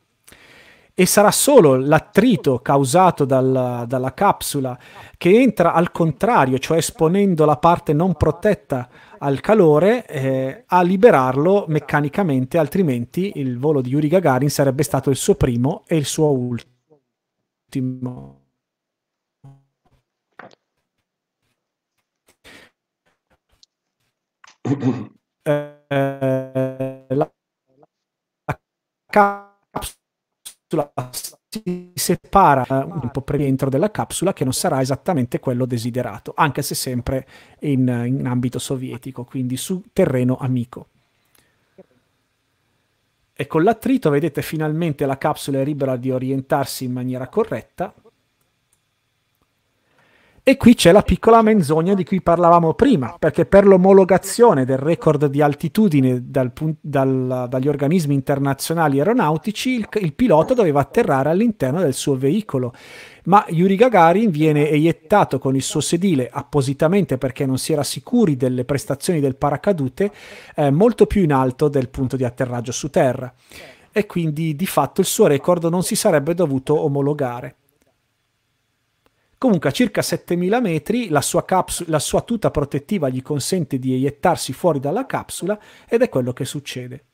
e sarà solo l'attrito causato dal, dalla capsula che entra al contrario, cioè esponendo la parte non protetta al calore eh, a liberarlo meccanicamente, altrimenti il volo di Yuri Gagarin sarebbe stato il suo primo e il suo ultimo. Eh, la, la capsula si separa eh, un po' dentro della capsula che non sarà esattamente quello desiderato, anche se sempre in, in ambito sovietico, quindi su terreno amico. E con l'attrito, vedete, finalmente la capsula è libera di orientarsi in maniera corretta e qui c'è la piccola menzogna di cui parlavamo prima, perché per l'omologazione del record di altitudine dal, dal, dagli organismi internazionali aeronautici, il, il pilota doveva atterrare all'interno del suo veicolo ma Yuri Gagarin viene eiettato con il suo sedile appositamente perché non si era sicuri delle prestazioni del paracadute eh, molto più in alto del punto di atterraggio su terra e quindi di fatto il suo record non si sarebbe dovuto omologare. Comunque a circa 7000 metri la sua, capsu- la sua tuta protettiva gli consente di eiettarsi fuori dalla capsula ed è quello che succede.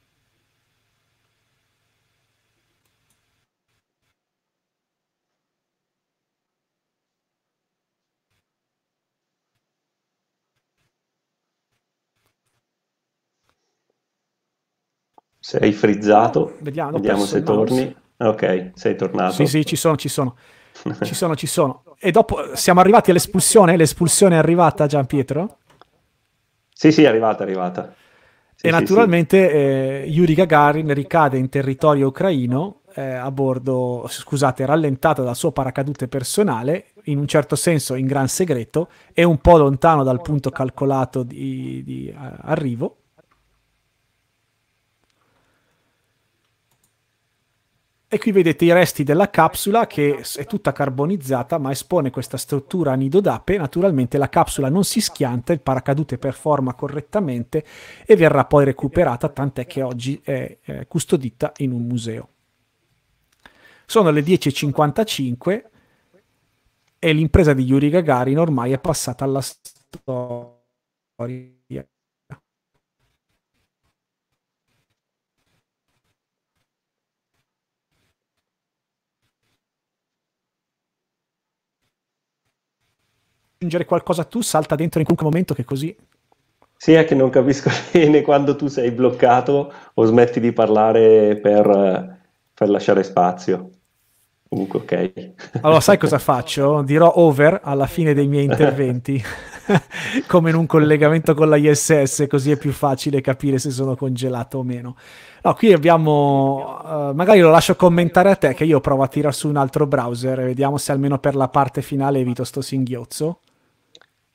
Sei frizzato. Vediamo, Vediamo se torni. Ok, sei tornato. Sì, sì, ci sono, ci sono. Ci sono, ci sono. E dopo eh, siamo arrivati all'espulsione? L'espulsione è arrivata, Gian Pietro? Sì, sì, è arrivata, è arrivata. Sì, e naturalmente sì, eh, Yuri Gagarin ricade in territorio ucraino eh, a bordo, scusate, rallentato dal suo paracadute personale, in un certo senso in gran segreto e un po' lontano dal punto calcolato di, di eh, arrivo E qui vedete i resti della capsula che è tutta carbonizzata ma espone questa struttura a nido d'ape. Naturalmente la capsula non si schianta, il paracadute performa correttamente e verrà poi recuperata, tant'è che oggi è custodita in un museo. Sono le 10.55 e l'impresa di Yuri Gagarin ormai è passata alla storia. aggiungere qualcosa tu, salta dentro in qualunque momento che così... Sì, è che non capisco bene quando tu sei bloccato o smetti di parlare per, per lasciare spazio. Comunque, ok. Allora, sai cosa faccio? Dirò over alla fine dei miei interventi, come in un collegamento con la ISS, così è più facile capire se sono congelato o meno. No, qui abbiamo... Uh, magari lo lascio commentare a te, che io provo a tirare su un altro browser e vediamo se almeno per la parte finale evito sto singhiozzo.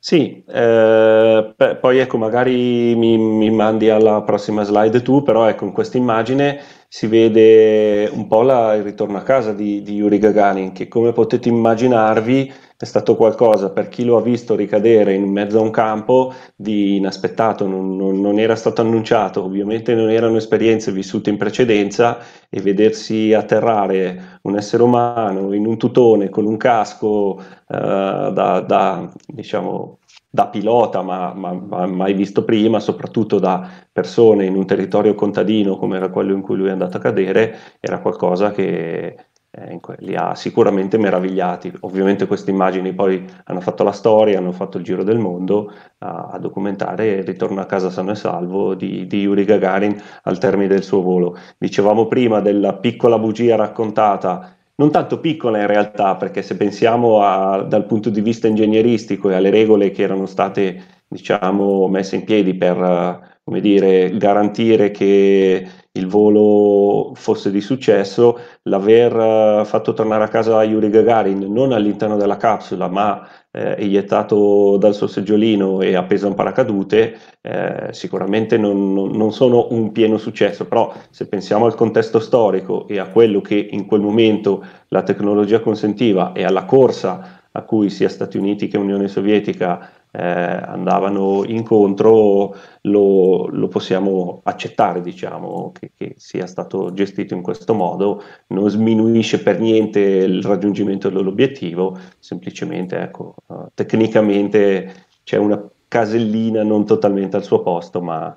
Sì, eh, beh, poi ecco, magari mi, mi, mandi alla prossima slide tu, però ecco, in questa immagine si vede un po' la, il ritorno a casa di, di Yuri Gagarin, che come potete immaginarvi è stato qualcosa per chi lo ha visto ricadere in mezzo a un campo di inaspettato, non, non, non era stato annunciato, ovviamente non erano esperienze vissute in precedenza e vedersi atterrare un essere umano in un tutone con un casco eh, da, da, diciamo, da pilota, ma, ma, ma, mai visto prima, soprattutto da persone in un territorio contadino come era quello in cui lui è andato a cadere, era qualcosa che eh, li ha sicuramente meravigliati. Ovviamente queste immagini poi hanno fatto la storia, hanno fatto il giro del mondo a, a documentare il ritorno a casa sano e salvo di, di, Yuri Gagarin al termine del suo volo. Dicevamo prima della piccola bugia raccontata. Non tanto piccola in realtà, perché se pensiamo a, dal punto di vista ingegneristico e alle regole che erano state diciamo, messe in piedi per, come dire, garantire che il volo fosse di successo, l'aver eh, fatto tornare a casa Yuri Gagarin non all'interno della capsula ma eh, eiettato dal suo seggiolino e appeso a un paracadute, eh, sicuramente non, non, sono un pieno successo, però se pensiamo al contesto storico e a quello che in quel momento la tecnologia consentiva e alla corsa a cui sia Stati Uniti che Unione Sovietica eh, andavano incontro, lo, lo, possiamo accettare, diciamo, che, che, sia stato gestito in questo modo, non sminuisce per niente il raggiungimento dell'obiettivo, semplicemente ecco, eh, tecnicamente c'è una casellina non totalmente al suo posto, ma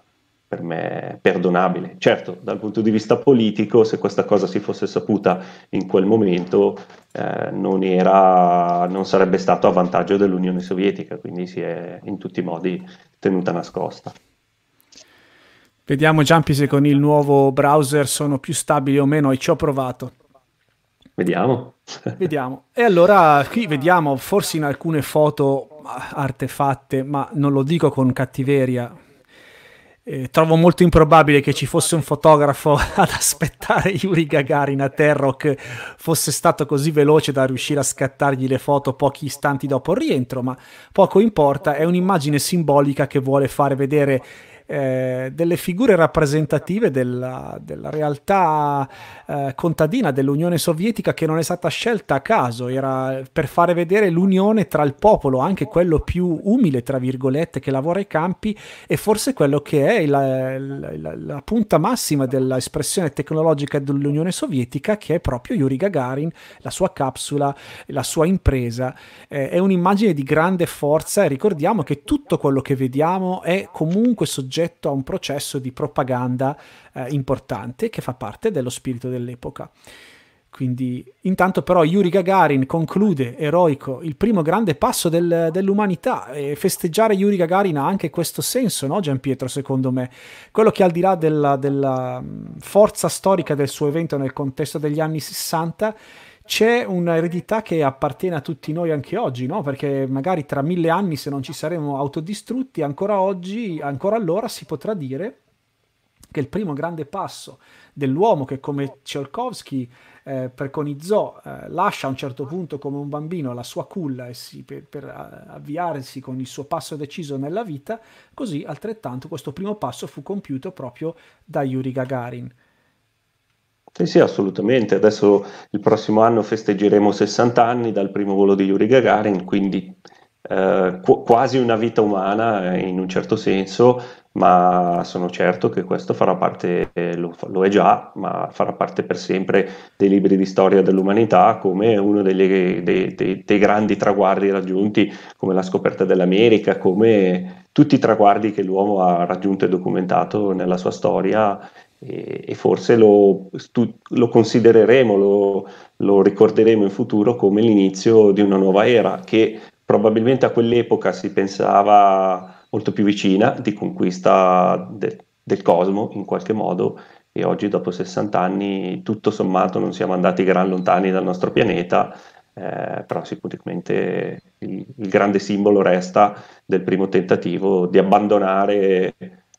per me perdonabile. Certo, dal punto di vista politico, se questa cosa si fosse saputa in quel momento, eh, non, era, non, sarebbe stato a vantaggio dell'Unione Sovietica, quindi si è in tutti i modi tenuta nascosta. Vediamo Giampi se con il nuovo browser sono più stabili o meno, e ci ho provato. Vediamo. vediamo. E allora qui vediamo forse in alcune foto artefatte, ma non lo dico con cattiveria, eh, trovo molto improbabile che ci fosse un fotografo ad aspettare Yuri Gagarin a Terro che fosse stato così veloce da riuscire a scattargli le foto pochi istanti dopo il rientro, ma poco importa, è un'immagine simbolica che vuole fare vedere eh, delle figure rappresentative della, della realtà eh, contadina dell'Unione Sovietica che non è stata scelta a caso, era per fare vedere l'unione tra il popolo, anche quello più umile, tra virgolette, che lavora ai campi, e forse quello che è la, la, la punta massima dell'espressione tecnologica dell'Unione Sovietica, che è proprio Yuri Gagarin, la sua capsula, la sua impresa. Eh, è un'immagine di grande forza e ricordiamo che tutto quello che vediamo è comunque soggetto soggetto a un processo di propaganda eh, importante che fa parte dello spirito dell'epoca. Quindi, intanto però Yuri Gagarin conclude eroico il primo grande passo del, dell'umanità e festeggiare Yuri Gagarin ha anche questo senso, no Giampietro, secondo me? Quello che al di là della, della forza storica del suo evento nel contesto degli anni 60 c'è un'eredità che appartiene a tutti noi anche oggi, no? perché magari tra mille anni se non ci saremo autodistrutti, ancora oggi, ancora allora si potrà dire che il primo grande passo dell'uomo che come Tchaikovsky eh, preconizzò, eh, lascia a un certo punto come un bambino la sua culla e si, per, per eh, avviarsi con il suo passo deciso nella vita, così altrettanto questo primo passo fu compiuto proprio da Yuri Gagarin. Sì, sì, assolutamente. Adesso il prossimo anno festeggeremo 60 anni dal primo volo di Yuri Gagarin, quindi eh, qu- quasi una vita umana eh, in un certo senso, ma sono certo che questo farà parte, eh, lo, lo, è già, ma farà parte per sempre dei libri di storia dell'umanità come uno delle, dei, dei, dei grandi traguardi raggiunti, come la scoperta dell'America, come tutti i traguardi che l'uomo ha raggiunto e documentato nella sua storia e, forse lo, stu- lo considereremo, lo, lo ricorderemo in futuro come l'inizio di una nuova era che probabilmente a quell'epoca si pensava molto più vicina di conquista de- del cosmo in qualche modo e oggi dopo 60 anni tutto sommato non siamo andati gran lontani dal nostro pianeta, eh, però sicuramente il, il, grande simbolo resta del primo tentativo di abbandonare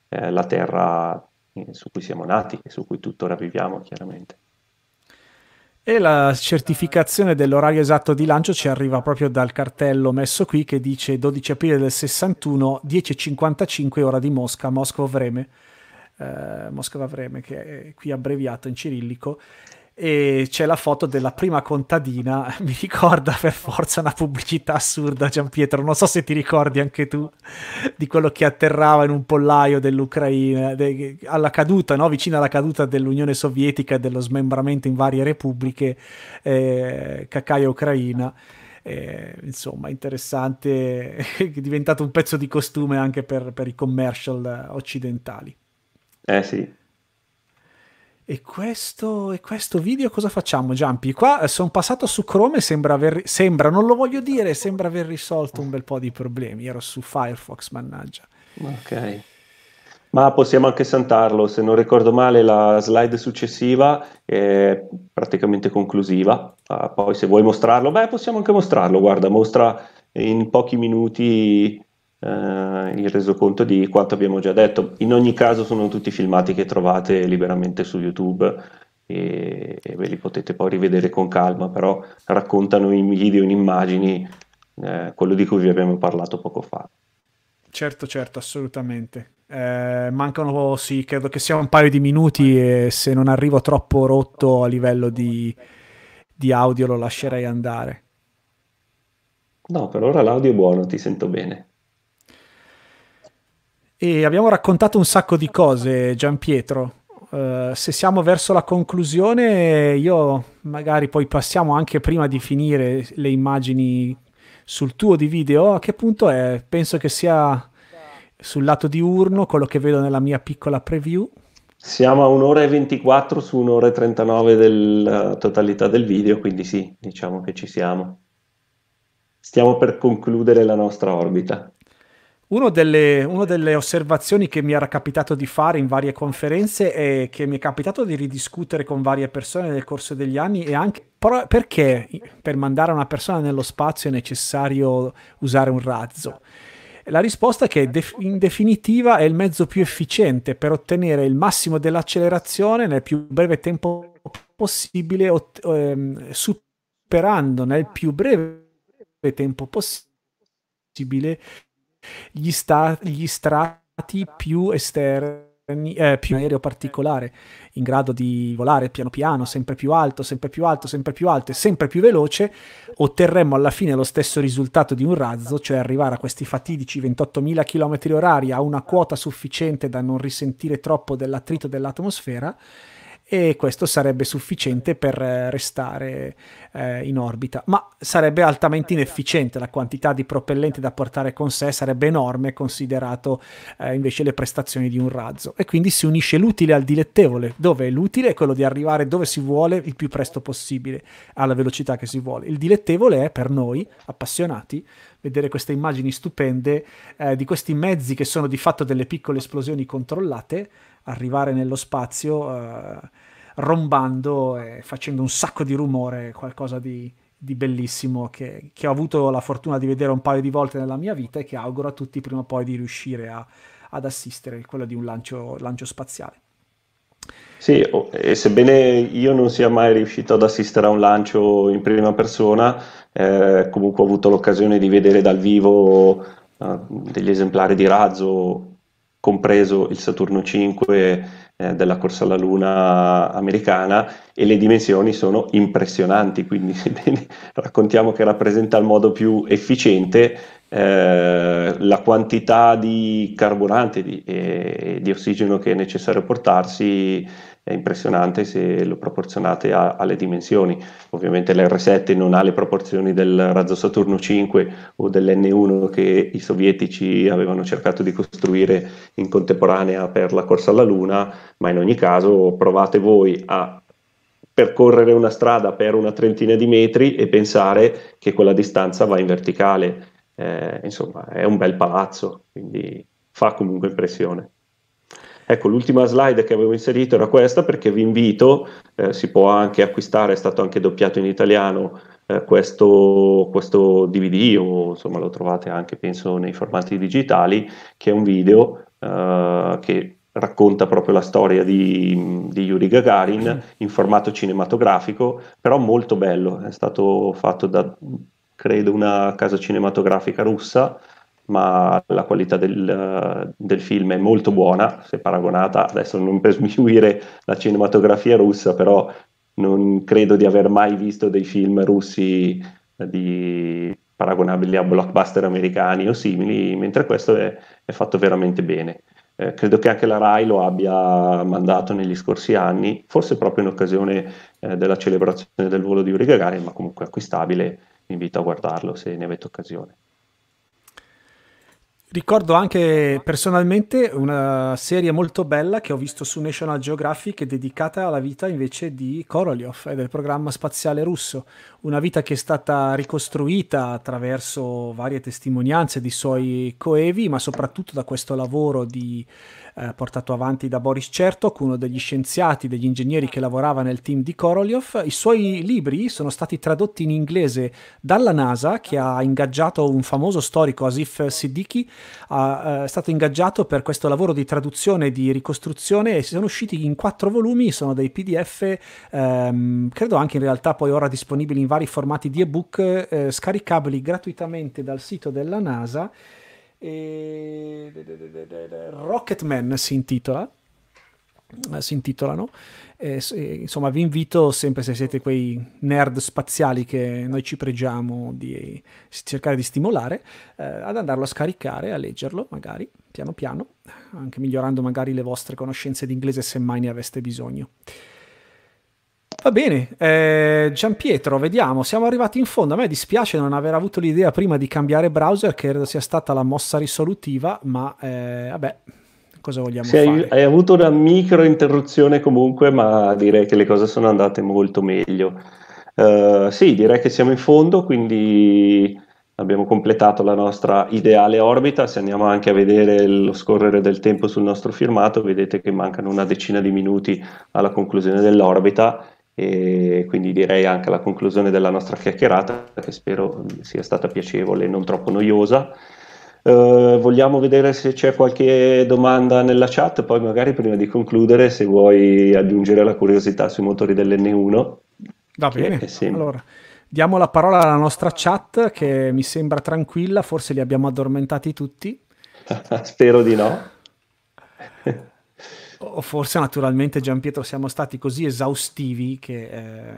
eh, la Terra su cui siamo nati e su cui tuttora viviamo chiaramente. E la certificazione dell'orario esatto di lancio ci arriva proprio dal cartello messo qui che dice 12 aprile del 61, 10.55 ora di Mosca, Moscova Vreme, eh, Moscova Vreme che è qui abbreviato in cirillico e c'è la foto della prima contadina, mi ricorda per forza una pubblicità assurda Gian Pietro, non so se ti ricordi anche tu di quello che atterrava in un pollaio dell'Ucraina, de, alla caduta, no? vicino alla caduta dell'Unione Sovietica e dello smembramento in varie repubbliche, eh, Cacaia Ucraina. Eh, insomma, interessante, è diventato un pezzo di costume anche per, per i commercial eh, occidentali. Eh sì, e questo, e questo, video cosa facciamo, Giampi? Qua eh, sono passato su Chrome e sembra, aver, sembra, non lo voglio dire, sembra aver risolto un bel po' di problemi. Ero su Firefox, mannaggia. Ok. Ma possiamo anche saltarlo, se non ricordo male la slide successiva è praticamente conclusiva, ah, poi se vuoi mostrarlo, beh possiamo anche mostrarlo, guarda, mostra in pochi minuti eh, il resoconto di quanto abbiamo già detto. In ogni caso sono tutti filmati che trovate liberamente su YouTube e, e ve li potete poi rivedere con calma, però raccontano in video, in immagini, eh, quello di cui vi abbiamo parlato poco fa. Certo, certo, assolutamente. Eh, mancano, sì, credo che sia un paio di minuti e se non arrivo troppo rotto a livello di, di audio lo lascerei andare. No, per ora l'audio è buono, ti sento bene. E abbiamo raccontato un sacco di cose, Gian Pietro. Uh, eh, se siamo verso la conclusione, io magari poi passiamo anche prima di finire le immagini sul tuo di video. A che punto è? Penso che sia sul lato diurno, quello che vedo nella mia piccola preview. Siamo a un'ora e 24 su un'ora e 39 della eh, totalità del video, quindi sì, diciamo che ci siamo. Stiamo per concludere la nostra orbita. Una delle, delle, osservazioni che mi era capitato di fare in varie conferenze e che mi è capitato di ridiscutere con varie persone nel corso degli anni è anche pro- perché per mandare una persona nello spazio è necessario usare un razzo. La risposta è che def- in definitiva è il mezzo più efficiente per ottenere il massimo dell'accelerazione nel più breve tempo possibile, ot- ehm, superando nel più breve tempo possibile gli, sta- gli strati più esterni eh, più aereo particolare, in grado di volare piano piano, sempre più alto, sempre più alto, sempre più alto e sempre più veloce, otterremmo alla fine lo stesso risultato di un razzo, cioè arrivare a questi fatidici 28.000 km orari a una quota sufficiente da non risentire troppo dell'attrito dell'atmosfera e questo sarebbe sufficiente per eh, restare eh, in orbita. Ma sarebbe altamente inefficiente, la quantità di propellente da portare con sé sarebbe enorme considerato eh, invece le prestazioni di un razzo e quindi si unisce l'utile al dilettevole, dove l'utile è quello di arrivare dove si vuole il più presto possibile, alla velocità che si vuole. Il dilettevole è per noi appassionati vedere queste immagini stupende eh, di questi mezzi che sono di fatto delle piccole esplosioni controllate arrivare nello spazio eh, rombando e facendo un sacco di rumore, qualcosa di, di bellissimo che, che, ho avuto la fortuna di vedere un paio di volte nella mia vita e che auguro a tutti prima o poi di riuscire a, ad assistere, quello di un lancio, lancio spaziale. Sì, e sebbene io non sia mai riuscito ad assistere a un lancio in prima persona, eh, comunque ho avuto l'occasione di vedere dal vivo eh, degli esemplari di razzo compreso il Saturno 5 eh, della corsa alla Luna americana e le dimensioni sono impressionanti, quindi raccontiamo che rappresenta il modo più efficiente eh, la quantità di carburante e di, eh, di ossigeno che è necessario portarsi è impressionante se lo proporzionate a, alle dimensioni. Ovviamente l'R7 non ha le proporzioni del razzo Saturno 5 o dell'N1 che i sovietici avevano cercato di costruire in contemporanea per la corsa alla Luna, ma in ogni caso provate voi a percorrere una strada per una trentina di metri e pensare che quella distanza va in verticale. Eh, insomma, è un bel palazzo, quindi fa comunque impressione. Ecco, l'ultima slide che avevo inserito era questa perché vi invito, eh, si può anche acquistare, è stato anche doppiato in italiano eh, questo, questo, DVD o insomma lo trovate anche penso nei formati digitali, che è un video eh, che racconta proprio la storia di, di, Yuri Gagarin in formato cinematografico, però molto bello, è stato fatto da credo una casa cinematografica russa ma la qualità del, del, film è molto buona, se paragonata, adesso non per sminuire la cinematografia russa, però non credo di aver mai visto dei film russi eh, di, paragonabili a blockbuster americani o simili, mentre questo è, è fatto veramente bene. Eh, credo che anche la RAI lo abbia mandato negli scorsi anni, forse proprio in occasione eh, della celebrazione del volo di Uri Gagarin, ma comunque acquistabile, vi invito a guardarlo se ne avete occasione. Ricordo anche personalmente una serie molto bella che ho visto su National Geographic dedicata alla vita invece di Korolev e eh, del programma spaziale russo una vita che è stata ricostruita attraverso varie testimonianze di suoi coevi, ma soprattutto da questo lavoro di, eh, portato avanti da Boris Chertok, uno degli scienziati, degli ingegneri che lavorava nel team di Korolev. I suoi libri sono stati tradotti in inglese dalla NASA, che ha ingaggiato un famoso storico, Asif Siddiqui, ha, eh, è stato ingaggiato per questo lavoro di traduzione e di ricostruzione e sono usciti in quattro volumi, sono dei PDF, ehm, credo anche in realtà poi ora disponibili in vari formati di ebook eh, scaricabili gratuitamente dal sito della NASA. E... Rocketman si intitola eh, si intitolano. Eh, insomma, vi invito sempre se siete quei nerd spaziali che noi ci pregiamo di cercare di stimolare, eh, ad andarlo a scaricare, a leggerlo magari piano piano, anche migliorando magari le vostre conoscenze di inglese se mai ne aveste bisogno. Va bene, eh, Giampietro, vediamo, siamo arrivati in fondo. A me dispiace non aver avuto l'idea prima di cambiare browser, che credo sia stata la mossa risolutiva, ma eh, vabbè, cosa vogliamo sì, fare? Hai avuto una micro interruzione comunque, ma direi che le cose sono andate molto meglio. Uh, sì, direi che siamo in fondo, quindi abbiamo completato la nostra ideale orbita. Se andiamo anche a vedere lo scorrere del tempo sul nostro firmato, vedete che mancano una decina di minuti alla conclusione dell'orbita e quindi direi anche la conclusione della nostra chiacchierata che spero mm, sia stata piacevole e non troppo noiosa. Eh, vogliamo vedere se c'è qualche domanda nella chat, poi magari prima di concludere se vuoi aggiungere la curiosità sui motori dell'N1. Va bene, allora diamo la parola alla nostra chat che mi sembra tranquilla, forse li abbiamo addormentati tutti. Spero di no. O forse naturalmente Giampietro siamo stati così esaustivi che... Eh...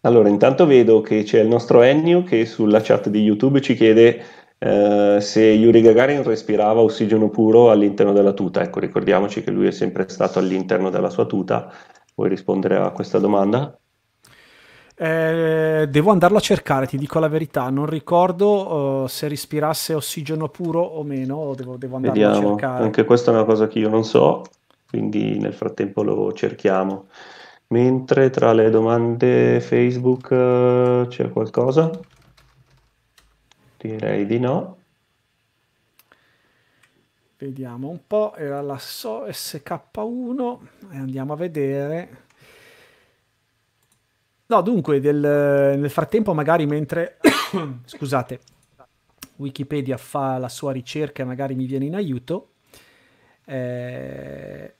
Allora, intanto vedo che c'è il nostro Ennio che sulla chat di YouTube ci chiede eh, se Yuri Gagarin respirava ossigeno puro all'interno della tuta. Ecco, ricordiamoci che lui è sempre stato all'interno della sua tuta. Vuoi rispondere a questa domanda? Eh, devo andarlo a cercare, ti dico la verità. Non ricordo uh, se respirasse ossigeno puro o meno. O devo, devo andarlo Vediamo. a cercare. Anche questa è una cosa che io non so, quindi nel frattempo lo cerchiamo. Mentre tra le domande Facebook uh, c'è qualcosa? Direi di no. Vediamo un po', era la SO sk 1 e andiamo a vedere. No, dunque, del, nel frattempo, magari mentre scusate, Wikipedia fa la sua ricerca, e magari mi viene in aiuto. Eh,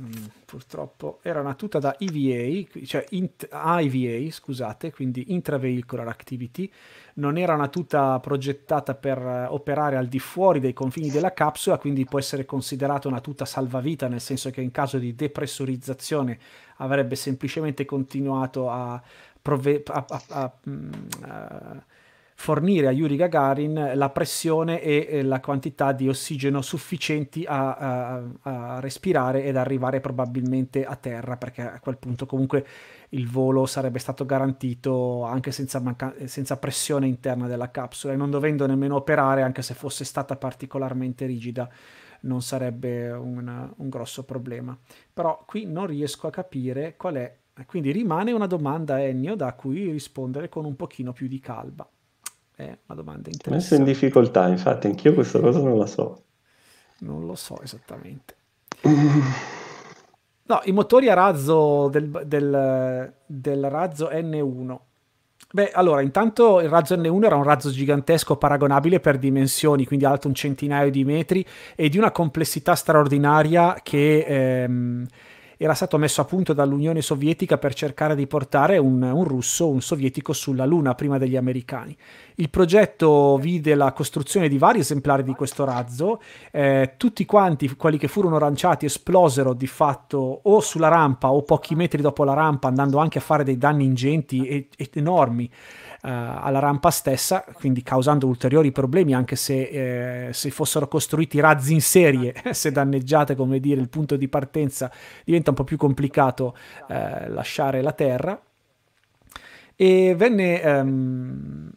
Mm, purtroppo era una tuta da IVA, cioè int- IVA, scusate, quindi intravehicular activity, non era una tuta progettata per eh, operare al di fuori dei confini della capsula, quindi può essere considerata una tuta salvavita, nel senso che in caso di depressurizzazione avrebbe semplicemente continuato a, prove- a, a, a mm, eh, fornire a Yuri Gagarin la pressione e, la quantità di ossigeno sufficienti a, a, a, respirare ed arrivare probabilmente a terra, perché a quel punto comunque il volo sarebbe stato garantito anche senza, manca- senza pressione interna della capsula e non dovendo nemmeno operare, anche se fosse stata particolarmente rigida non sarebbe una, un grosso problema. Però qui non riesco a capire qual è. Quindi rimane una domanda, Ennio, da cui rispondere con un pochino più di calma. È una domanda interessante. Messo in difficoltà, infatti, anch'io questa cosa non la so. Non lo so esattamente. No, i motori a razzo del, del, del razzo N1. Beh, allora, intanto il razzo N1 era un razzo gigantesco paragonabile per dimensioni, quindi alto un centinaio di metri e di una complessità straordinaria che... Ehm, era stato messo a punto dall'Unione Sovietica per cercare di portare un, un russo, un sovietico sulla Luna prima degli americani. Il progetto vide la costruzione di vari esemplari di questo razzo, eh, tutti quanti quelli che furono lanciati esplosero di fatto o sulla rampa o pochi metri dopo la rampa andando anche a fare dei danni ingenti e, e enormi eh, alla rampa stessa, quindi causando ulteriori problemi anche se, eh, se fossero costruiti razzi in serie, se danneggiate come dire il punto di partenza diventa un po' più complicato eh, lasciare la terra. E venne... Ehm,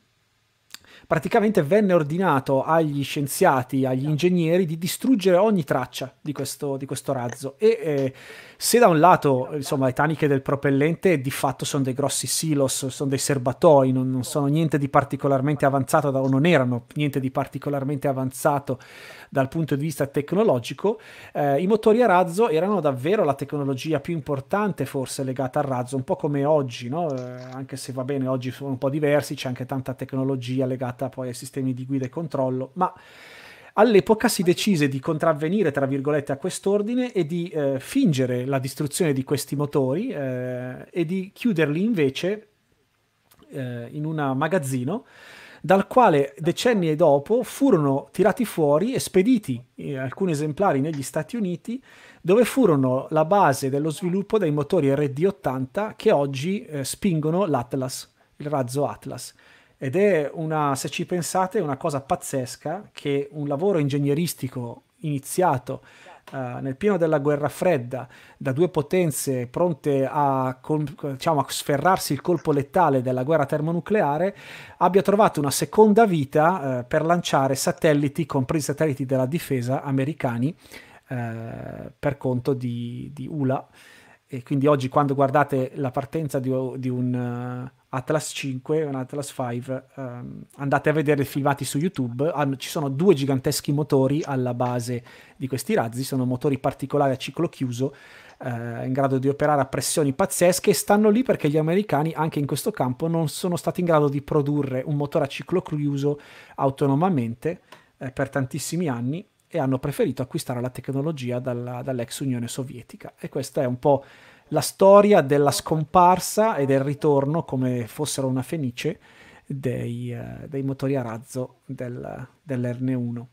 praticamente venne ordinato agli scienziati, agli ingegneri di distruggere ogni traccia di questo, di questo razzo. E eh, se da un lato, insomma, le taniche del propellente di fatto sono dei grossi silos, sono dei serbatoi, non, non sono niente di particolarmente avanzato, o non erano niente di particolarmente avanzato dal punto di vista tecnologico, eh, i motori a razzo erano davvero la tecnologia più importante forse legata al razzo, un po' come oggi, no? eh, anche se va bene oggi sono un po' diversi, c'è anche tanta tecnologia legata poi ai sistemi di guida e controllo, ma all'epoca si decise di contravvenire, tra virgolette, a quest'ordine e di eh, fingere la distruzione di questi motori eh, e di chiuderli invece eh, in un magazzino dal quale decenni dopo furono tirati fuori e spediti eh, alcuni esemplari negli Stati Uniti, dove furono la base dello sviluppo dei motori RD80 che oggi eh, spingono l'Atlas, il razzo Atlas. Ed è una, se ci pensate, una cosa pazzesca che un lavoro ingegneristico iniziato eh, nel pieno della guerra fredda da due potenze pronte a, diciamo, a sferrarsi il colpo letale della guerra termonucleare, abbia trovato una seconda vita eh, per lanciare satelliti, compresi satelliti della difesa americani, eh, per conto di, di ULA. E quindi oggi quando guardate la partenza di, di un eh, Atlas 5 e un Atlas 5. Um, ehm, andate a vedere i filmati su YouTube. Hanno, ci sono due giganteschi motori alla base di questi razzi. Sono motori particolari a ciclo chiuso, uh, in grado di operare a pressioni pazzesche. E stanno lì perché gli americani, anche in questo campo, non sono stati in grado di produrre un motore a ciclo chiuso autonomamente eh, per tantissimi anni e hanno preferito acquistare la tecnologia dalla, dall'ex Unione Sovietica. E questa è un po' la storia della scomparsa e del ritorno come fossero una fenice dei, eh, dei motori a razzo del, dell'RN1.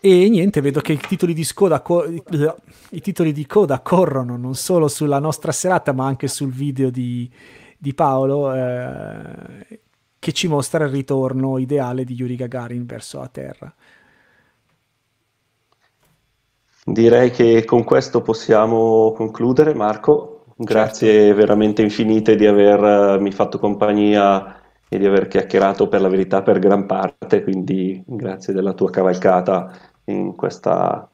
E niente, vedo che i titoli, di Skoda co- i titoli di coda corrono non solo sulla nostra serata, ma anche sul video di, di Paolo eh, che ci mostra il ritorno ideale di Yuri Gagarin verso la Terra. Direi che con questo possiamo concludere, Marco. Certo. Grazie certo. veramente infinite di avermi eh, fatto compagnia e di aver chiacchierato per la verità per gran parte, quindi grazie della tua cavalcata in, questa,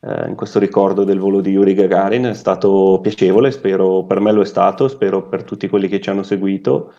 eh, in questo ricordo del volo di Yuri Gagarin. È stato piacevole, spero per me lo è stato, spero per tutti quelli che ci hanno seguito.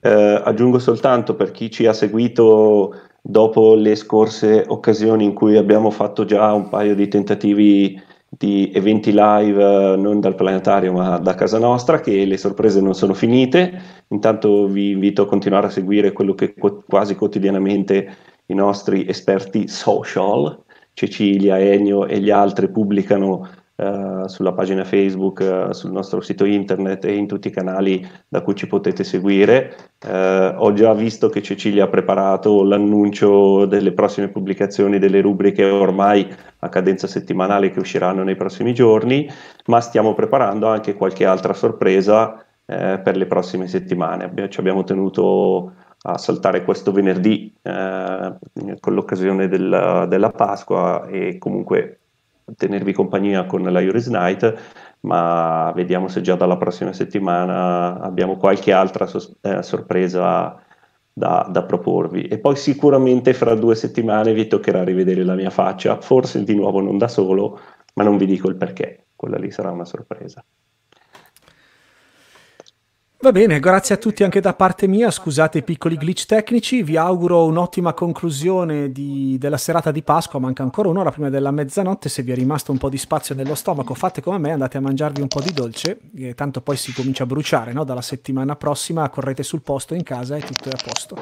Eh, aggiungo soltanto per chi ci ha seguito dopo le scorse occasioni in cui abbiamo fatto già un paio di tentativi di eventi live eh, non dal planetario ma da casa nostra che le sorprese non sono finite intanto vi invito a continuare a seguire quello che quasi quotidianamente i nostri esperti social Cecilia, Ennio e gli altri pubblicano eh, sulla pagina Facebook, eh, sul nostro sito internet e in tutti i canali da cui ci potete seguire. Eh, ho già visto che Cecilia ha preparato l'annuncio delle prossime pubblicazioni delle rubriche ormai a cadenza settimanale che usciranno nei prossimi giorni, ma stiamo preparando anche qualche altra sorpresa eh, per le prossime settimane. Ci abbiamo tenuto a saltare questo venerdì eh, con l'occasione della, della Pasqua e comunque tenervi compagnia con la Juris Night, ma vediamo se già dalla prossima settimana abbiamo qualche altra sos- eh, sorpresa da, da, proporvi. E poi sicuramente fra due settimane vi toccherà rivedere la mia faccia, forse di nuovo non da solo, ma non vi dico il perché, quella lì sarà una sorpresa. Va bene, grazie a tutti anche da parte mia, scusate i piccoli glitch tecnici, vi auguro un'ottima conclusione di, della serata di Pasqua, manca ancora un'ora prima della mezzanotte, se vi è rimasto un po' di spazio nello stomaco fate come me, andate a mangiarvi un po' di dolce, tanto poi si comincia a bruciare, no? dalla settimana prossima correte sul posto in casa e tutto è a posto.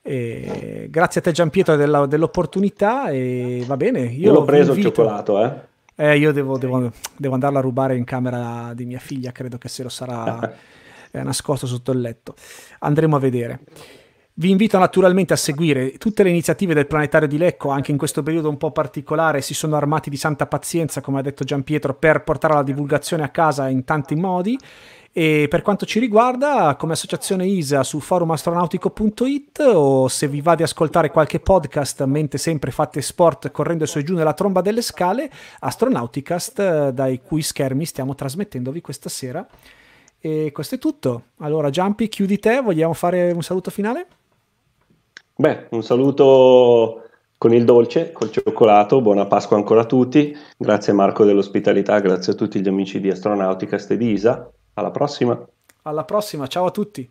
E grazie a te Giampietro della, dell'opportunità e va bene. Io, io l'ho preso invito... il cioccolato, eh. eh io devo, devo, devo andarlo a rubare in camera di mia figlia, credo che se lo sarà... eh, nascosto sotto il letto. Andremo a vedere. Vi invito naturalmente a seguire tutte le iniziative del planetario di Lecco, anche in questo periodo un po' particolare, si sono armati di santa pazienza, come ha detto Gian Pietro, per portare la divulgazione a casa in tanti modi. E per quanto ci riguarda, come associazione ISA su forumastronautico.it o se vi va di ascoltare qualche podcast mentre sempre fate sport correndo su e giù nella tromba delle scale, Astronauticast, eh, dai cui schermi stiamo trasmettendovi questa sera e questo è tutto. Allora, Giampi, chiudi te, vogliamo fare un saluto finale? Beh, un saluto con il dolce, col cioccolato, buona Pasqua ancora a tutti, grazie Marco dell'ospitalità, grazie a tutti gli amici di Astronautica Stedisa, alla prossima. Alla prossima, ciao a tutti.